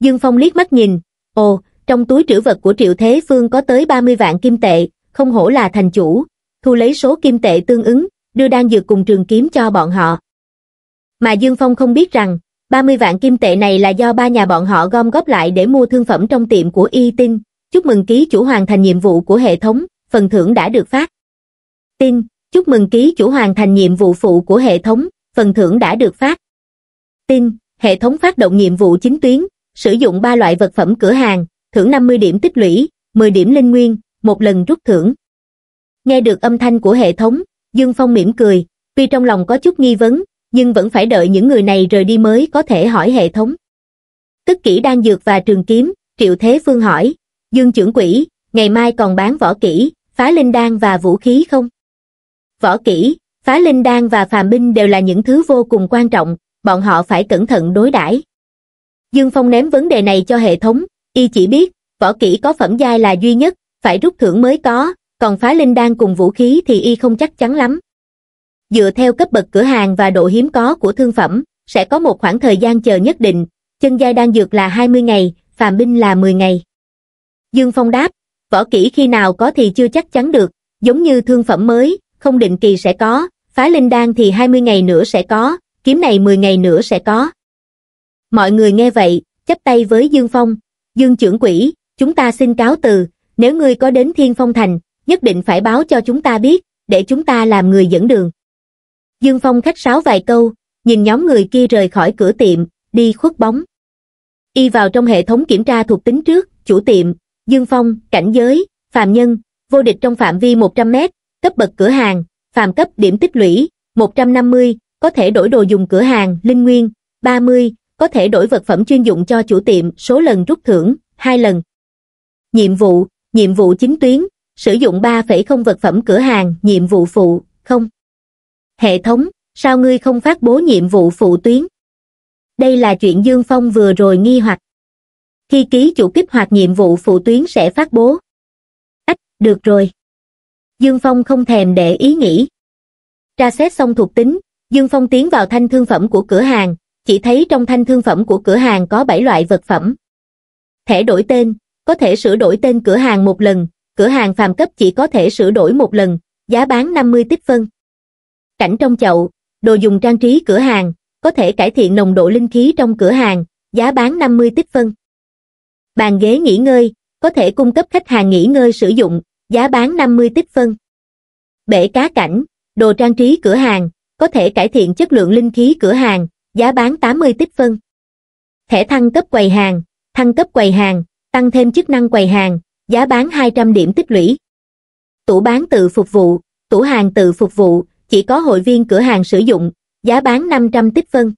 Dương Phong liếc mắt nhìn, ồ, trong túi trữ vật của Triệu Thế Phương có tới 30 vạn kim tệ, không hổ là thành chủ, thu lấy số kim tệ tương ứng, đưa đan dược cùng trường kiếm cho bọn họ. Mà Dương Phong không biết rằng, 30 vạn kim tệ này là do ba nhà bọn họ gom góp lại để mua thương phẩm trong tiệm của Y Tinh, chúc mừng ký chủ hoàn thành nhiệm vụ của hệ thống, phần thưởng đã được phát. Tin, chúc mừng ký chủ hoàn thành nhiệm vụ phụ của hệ thống, phần thưởng đã được phát. Tin, hệ thống phát động nhiệm vụ chính tuyến, sử dụng ba loại vật phẩm cửa hàng, thưởng 50 điểm tích lũy, 10 điểm linh nguyên, một lần rút thưởng. Nghe được âm thanh của hệ thống, Dương Phong mỉm cười, tuy trong lòng có chút nghi vấn, nhưng vẫn phải đợi những người này rời đi mới có thể hỏi hệ thống. Tức kỹ đang dược và trường kiếm, Triệu Thế Phương hỏi, Dương trưởng quỷ, ngày mai còn bán võ kỹ, phá linh đan và vũ khí không? Võ kỹ, phá linh đan và phàm binh đều là những thứ vô cùng quan trọng, bọn họ phải cẩn thận đối đãi. Dương Phong ném vấn đề này cho hệ thống, y chỉ biết, võ kỹ có phẩm giai là duy nhất, phải rút thưởng mới có, còn phá linh đan cùng vũ khí thì y không chắc chắn lắm. Dựa theo cấp bậc cửa hàng và độ hiếm có của thương phẩm, sẽ có một khoảng thời gian chờ nhất định, chân giai đan dược là 20 ngày, phàm binh là 10 ngày. Dương Phong đáp, võ kỹ khi nào có thì chưa chắc chắn được, giống như thương phẩm mới, không định kỳ sẽ có, phá linh đan thì 20 ngày nữa sẽ có, kiếm này 10 ngày nữa sẽ có. Mọi người nghe vậy, chấp tay với Dương Phong, Dương trưởng quỷ, chúng ta xin cáo từ, nếu ngươi có đến Thiên Phong Thành, nhất định phải báo cho chúng ta biết, để chúng ta làm người dẫn đường. Dương Phong khách sáo vài câu, nhìn nhóm người kia rời khỏi cửa tiệm, đi khuất bóng. Y vào trong hệ thống kiểm tra thuộc tính trước, chủ tiệm, Dương Phong, cảnh giới, phàm nhân, vô địch trong phạm vi 100 mét, cấp bậc cửa hàng, phàm cấp điểm tích lũy, 150, có thể đổi đồ dùng cửa hàng, linh nguyên, 30, có thể đổi vật phẩm chuyên dụng cho chủ tiệm số lần rút thưởng, 2 lần. Nhiệm vụ, nhiệm vụ chính tuyến, sử dụng 3,0 vật phẩm cửa hàng, nhiệm vụ phụ, không. Hệ thống, sao ngươi không phát bố nhiệm vụ phụ tuyến? Đây là chuyện Dương Phong vừa rồi nghi hoặc. Khi ký chủ kích hoạt nhiệm vụ phụ tuyến sẽ phát bố. Ách, được rồi. Dương Phong không thèm để ý nghĩ. Tra xét xong thuộc tính, Dương Phong tiến vào thanh thương phẩm của cửa hàng, chỉ thấy trong thanh thương phẩm của cửa hàng có 7 loại vật phẩm. Thẻ đổi tên, có thể sửa đổi tên cửa hàng một lần, cửa hàng phàm cấp chỉ có thể sửa đổi một lần, giá bán 50 tích phân. Cảnh trong chậu, đồ dùng trang trí cửa hàng, có thể cải thiện nồng độ linh khí trong cửa hàng, giá bán 50 tích phân. Bàn ghế nghỉ ngơi, có thể cung cấp khách hàng nghỉ ngơi sử dụng, giá bán 50 tích phân. Bể cá cảnh, đồ trang trí cửa hàng, có thể cải thiện chất lượng linh khí cửa hàng, giá bán 80 tích phân. Thẻ thăng cấp quầy hàng, thăng cấp quầy hàng, tăng thêm chức năng quầy hàng, giá bán 200 điểm tích lũy. Tủ bán tự phục vụ, tủ hàng tự phục vụ, chỉ có hội viên cửa hàng sử dụng, giá bán 500 tích phân.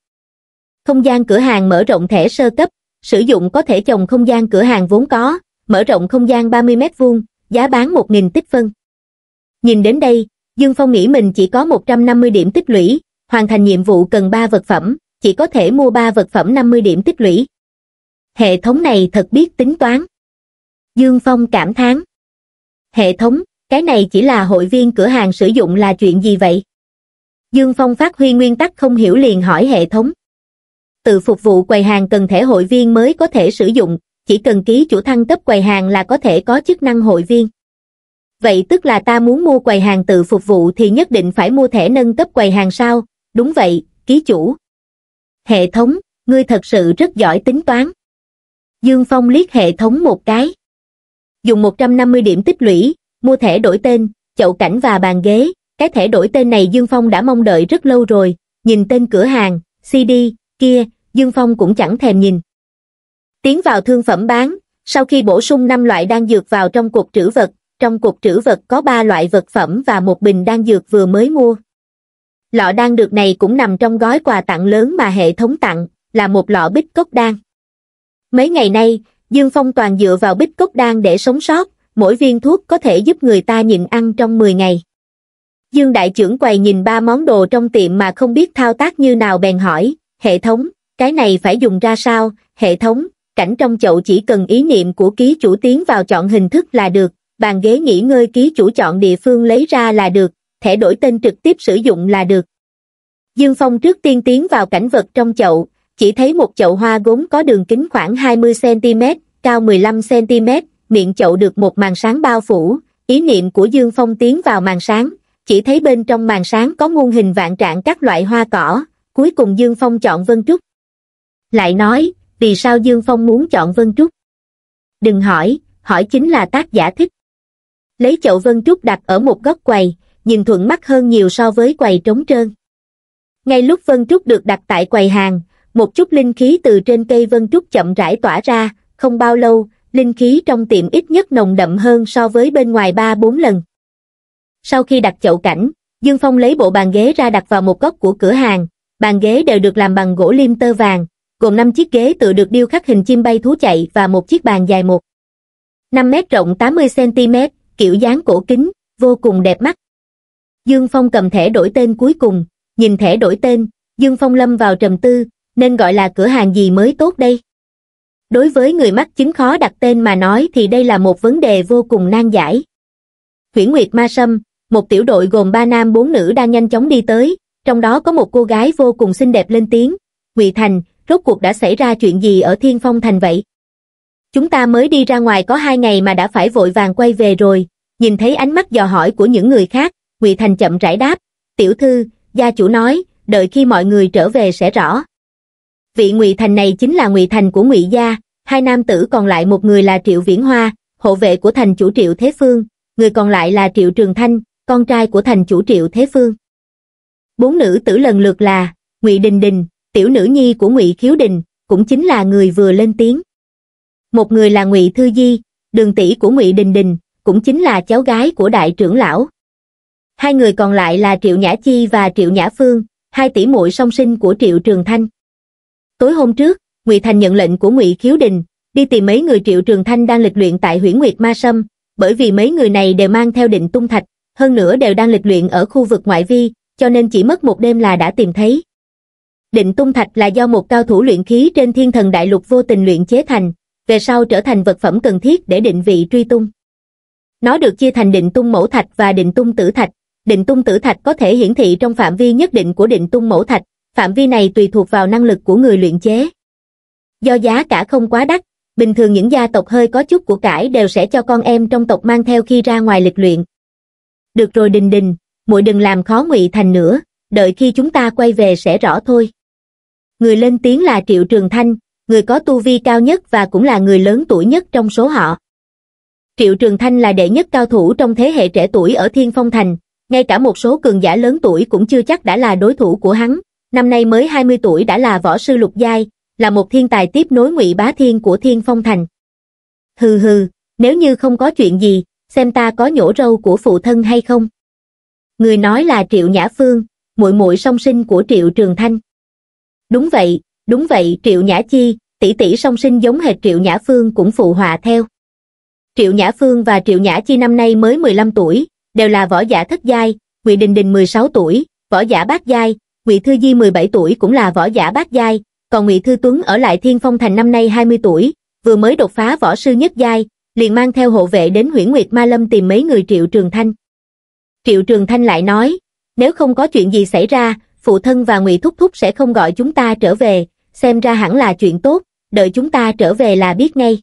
Không gian cửa hàng mở rộng thẻ sơ cấp, sử dụng có thể trồng không gian cửa hàng vốn có, mở rộng không gian 30 mét vuông, giá bán 1.000 tích phân. Nhìn đến đây, Dương Phong nghĩ mình chỉ có 150 điểm tích lũy, hoàn thành nhiệm vụ cần 3 vật phẩm, chỉ có thể mua 3 vật phẩm 50 điểm tích lũy hệ thống này thật biết tính toán. Dương Phong cảm thán. Hệ thống, cái này chỉ là hội viên cửa hàng sử dụng là chuyện gì vậy? Dương Phong phát huy nguyên tắc không hiểu liền hỏi hệ thống. Tự phục vụ quầy hàng cần thể hội viên mới có thể sử dụng, chỉ cần ký chủ thăng cấp quầy hàng là có thể có chức năng hội viên. Vậy tức là ta muốn mua quầy hàng tự phục vụ thì nhất định phải mua thẻ nâng cấp quầy hàng sao? Đúng vậy, ký chủ. Hệ thống, ngươi thật sự rất giỏi tính toán. Dương Phong liếc hệ thống một cái. Dùng 150 điểm tích lũy, mua thẻ đổi tên, chậu cảnh và bàn ghế. Cái thẻ đổi tên này Dương Phong đã mong đợi rất lâu rồi, nhìn tên cửa hàng, CD, kia, Dương Phong cũng chẳng thèm nhìn. Tiến vào thương phẩm bán, sau khi bổ sung 5 loại đan dược vào trong cục trữ vật, trong cục trữ vật có 3 loại vật phẩm và một bình đan dược vừa mới mua. Lọ đan được này cũng nằm trong gói quà tặng lớn mà hệ thống tặng, là một lọ bích cốc đan. Mấy ngày nay, Dương Phong toàn dựa vào bích cốc đan để sống sót, mỗi viên thuốc có thể giúp người ta nhịn ăn trong 10 ngày. Dương đại trưởng quầy nhìn ba món đồ trong tiệm mà không biết thao tác như nào bèn hỏi, hệ thống, cái này phải dùng ra sao, hệ thống, cảnh trong chậu chỉ cần ý niệm của ký chủ tiến vào chọn hình thức là được, bàn ghế nghỉ ngơi ký chủ chọn địa phương lấy ra là được, thẻ đổi tên trực tiếp sử dụng là được. Dương Phong trước tiên tiến vào cảnh vật trong chậu, chỉ thấy một chậu hoa gốm có đường kính khoảng 20cm, cao 15cm, miệng chậu được một màn sáng bao phủ, ý niệm của Dương Phong tiến vào màn sáng, chỉ thấy bên trong màn sáng có muôn hình vạn trạng các loại hoa cỏ, cuối cùng Dương Phong chọn Vân Trúc. Lại nói, vì sao Dương Phong muốn chọn Vân Trúc? Đừng hỏi, hỏi chính là tác giả thích. Lấy chậu Vân Trúc đặt ở một góc quầy, nhìn thuận mắt hơn nhiều so với quầy trống trơn. Ngay lúc Vân Trúc được đặt tại quầy hàng, một chút linh khí từ trên cây vân trúc chậm rãi tỏa ra, không bao lâu, linh khí trong tiệm ít nhất nồng đậm hơn so với bên ngoài ba bốn lần. Sau khi đặt chậu cảnh, Dương Phong lấy bộ bàn ghế ra đặt vào một góc của cửa hàng, bàn ghế đều được làm bằng gỗ lim tơ vàng, gồm 5 chiếc ghế tự được điêu khắc hình chim bay thú chạy và một chiếc bàn dài một 5 mét rộng 80cm, kiểu dáng cổ kính, vô cùng đẹp mắt. Dương Phong cầm thẻ đổi tên cuối cùng, nhìn thẻ đổi tên, Dương Phong lâm vào trầm tư, nên gọi là cửa hàng gì mới tốt đây đối với người mắc chứng khó đặt tên mà nói thì đây là một vấn đề vô cùng nan giải huyễn nguyệt ma sâm một tiểu đội gồm ba nam bốn nữ đang nhanh chóng đi tới trong đó có một cô gái vô cùng xinh đẹp lên tiếng ngụy thành rốt cuộc đã xảy ra chuyện gì ở thiên phong thành vậy chúng ta mới đi ra ngoài có hai ngày mà đã phải vội vàng quay về rồi nhìn thấy ánh mắt dò hỏi của những người khác ngụy thành chậm rãi đáp tiểu thư gia chủ nói đợi khi mọi người trở về sẽ rõ vị ngụy thành này chính là ngụy thành của ngụy gia hai nam tử còn lại một người là triệu viễn hoa hộ vệ của thành chủ triệu thế phương người còn lại là triệu trường thanh con trai của thành chủ triệu thế phương bốn nữ tử lần lượt là ngụy đình đình tiểu nữ nhi của ngụy khiếu đình cũng chính là người vừa lên tiếng một người là ngụy thư di đường tỷ của ngụy đình đình cũng chính là cháu gái của đại trưởng lão hai người còn lại là triệu nhã chi và triệu nhã phương hai tỷ muội song sinh của triệu trường thanh Tối hôm trước, Ngụy Thành nhận lệnh của Ngụy Khiếu Đình, đi tìm mấy người Triệu Trường Thanh đang lịch luyện tại Huyền Nguyệt Ma Sâm, bởi vì mấy người này đều mang theo định tung thạch, hơn nữa đều đang lịch luyện ở khu vực ngoại vi, cho nên chỉ mất một đêm là đã tìm thấy. Định tung thạch là do một cao thủ luyện khí trên thiên thần đại lục vô tình luyện chế thành, về sau trở thành vật phẩm cần thiết để định vị truy tung. Nó được chia thành định tung mẫu thạch và định tung tử thạch. Định tung tử thạch có thể hiển thị trong phạm vi nhất định của định tung mẫu thạch, phạm vi này tùy thuộc vào năng lực của người luyện chế. Do giá cả không quá đắt, bình thường những gia tộc hơi có chút của cải đều sẽ cho con em trong tộc mang theo khi ra ngoài lịch luyện. Được rồi đình đình, muội đừng làm khó ngụy thành nữa, đợi khi chúng ta quay về sẽ rõ thôi. Người lên tiếng là Triệu Trường Thanh, người có tu vi cao nhất và cũng là người lớn tuổi nhất trong số họ. Triệu Trường Thanh là đệ nhất cao thủ trong thế hệ trẻ tuổi ở Thiên Phong Thành, ngay cả một số cường giả lớn tuổi cũng chưa chắc đã là đối thủ của hắn năm nay mới 20 tuổi đã là võ sư lục giai, là một thiên tài tiếp nối ngụy bá thiên của Thiên Phong Thành. Hừ hừ, nếu như không có chuyện gì, xem ta có nhổ râu của phụ thân hay không. Người nói là Triệu Nhã Phương, muội muội song sinh của Triệu Trường Thanh. Đúng vậy, đúng vậy Triệu Nhã Chi, tỷ tỷ song sinh giống hệt Triệu Nhã Phương cũng phụ họa theo. Triệu Nhã Phương và Triệu Nhã Chi năm nay mới 15 tuổi, đều là võ giả thất giai, Ngụy Đình Đình 16 tuổi, võ giả bát giai, Ngụy Thư Di 17 tuổi cũng là võ giả bát giai, còn Ngụy Thư Tuấn ở lại Thiên Phong Thành năm nay 20 tuổi, vừa mới đột phá võ sư nhất giai, liền mang theo hộ vệ đến Huyền Nguyệt Ma Lâm tìm mấy người Triệu Trường Thanh. Triệu Trường Thanh lại nói, nếu không có chuyện gì xảy ra, phụ thân và Ngụy Thúc Thúc sẽ không gọi chúng ta trở về, xem ra hẳn là chuyện tốt, đợi chúng ta trở về là biết ngay.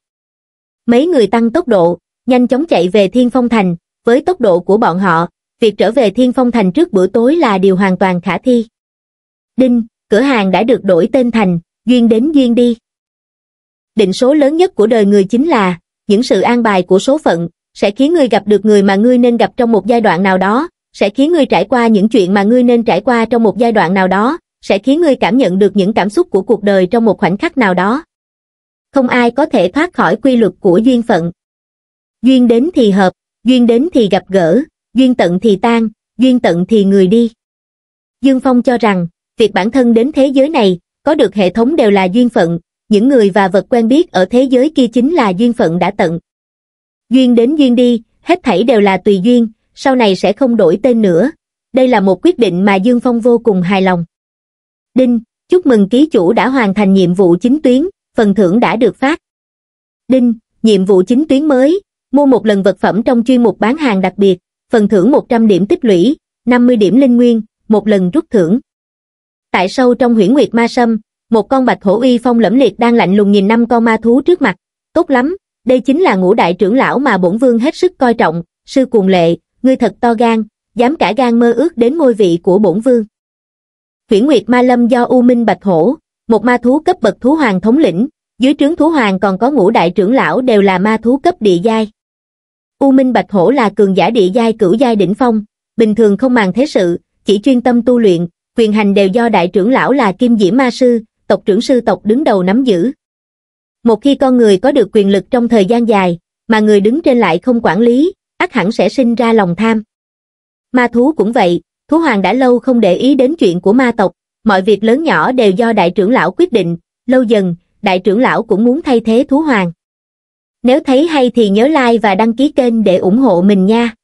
Mấy người tăng tốc độ, nhanh chóng chạy về Thiên Phong Thành, với tốc độ của bọn họ, việc trở về Thiên Phong Thành trước bữa tối là điều hoàn toàn khả thi. Đinh, cửa hàng đã được đổi tên thành, duyên đến duyên đi. Định số lớn nhất của đời người chính là, những sự an bài của số phận, sẽ khiến người gặp được người mà ngươi nên gặp trong một giai đoạn nào đó, sẽ khiến người trải qua những chuyện mà ngươi nên trải qua trong một giai đoạn nào đó, sẽ khiến người cảm nhận được những cảm xúc của cuộc đời trong một khoảnh khắc nào đó. Không ai có thể thoát khỏi quy luật của duyên phận. Duyên đến thì hợp, duyên đến thì gặp gỡ, duyên tận thì tan, duyên tận thì người đi. Dương Phong cho rằng, Việc bản thân đến thế giới này, có được hệ thống đều là duyên phận, những người và vật quen biết ở thế giới kia chính là duyên phận đã tận. Duyên đến duyên đi, hết thảy đều là tùy duyên, sau này sẽ không đổi tên nữa. Đây là một quyết định mà Dương Phong vô cùng hài lòng. Đinh, chúc mừng ký chủ đã hoàn thành nhiệm vụ chính tuyến, phần thưởng đã được phát. Đinh, nhiệm vụ chính tuyến mới, mua một lần vật phẩm trong chuyên mục bán hàng đặc biệt, phần thưởng 100 điểm tích lũy, 50 điểm linh nguyên, một lần rút thưởng tại sâu trong huyễn nguyệt ma sâm, một con bạch hổ uy phong lẫm liệt đang lạnh lùng nhìn năm con ma thú trước mặt. Tốt lắm, đây chính là ngũ đại trưởng lão mà bổn vương hết sức coi trọng, sư cuồng lệ, ngươi thật to gan, dám cả gan mơ ước đến ngôi vị của bổn vương. Huyễn Nguyệt Ma Lâm do U Minh Bạch Hổ, một ma thú cấp bậc thú hoàng thống lĩnh, dưới trướng thú hoàng còn có ngũ đại trưởng lão đều là ma thú cấp địa giai. U Minh Bạch Hổ là cường giả địa giai cửu giai đỉnh phong, bình thường không màng thế sự, chỉ chuyên tâm tu luyện, quyền hành đều do đại trưởng lão là Kim Diễm Ma Sư, tộc trưởng sư tộc đứng đầu nắm giữ. Một khi con người có được quyền lực trong thời gian dài, mà người đứng trên lại không quản lý, ắt hẳn sẽ sinh ra lòng tham. Ma thú cũng vậy, thú hoàng đã lâu không để ý đến chuyện của ma tộc, mọi việc lớn nhỏ đều do đại trưởng lão quyết định, lâu dần, đại trưởng lão cũng muốn thay thế thú hoàng. Nếu thấy hay thì nhớ like và đăng ký kênh để ủng hộ mình nha.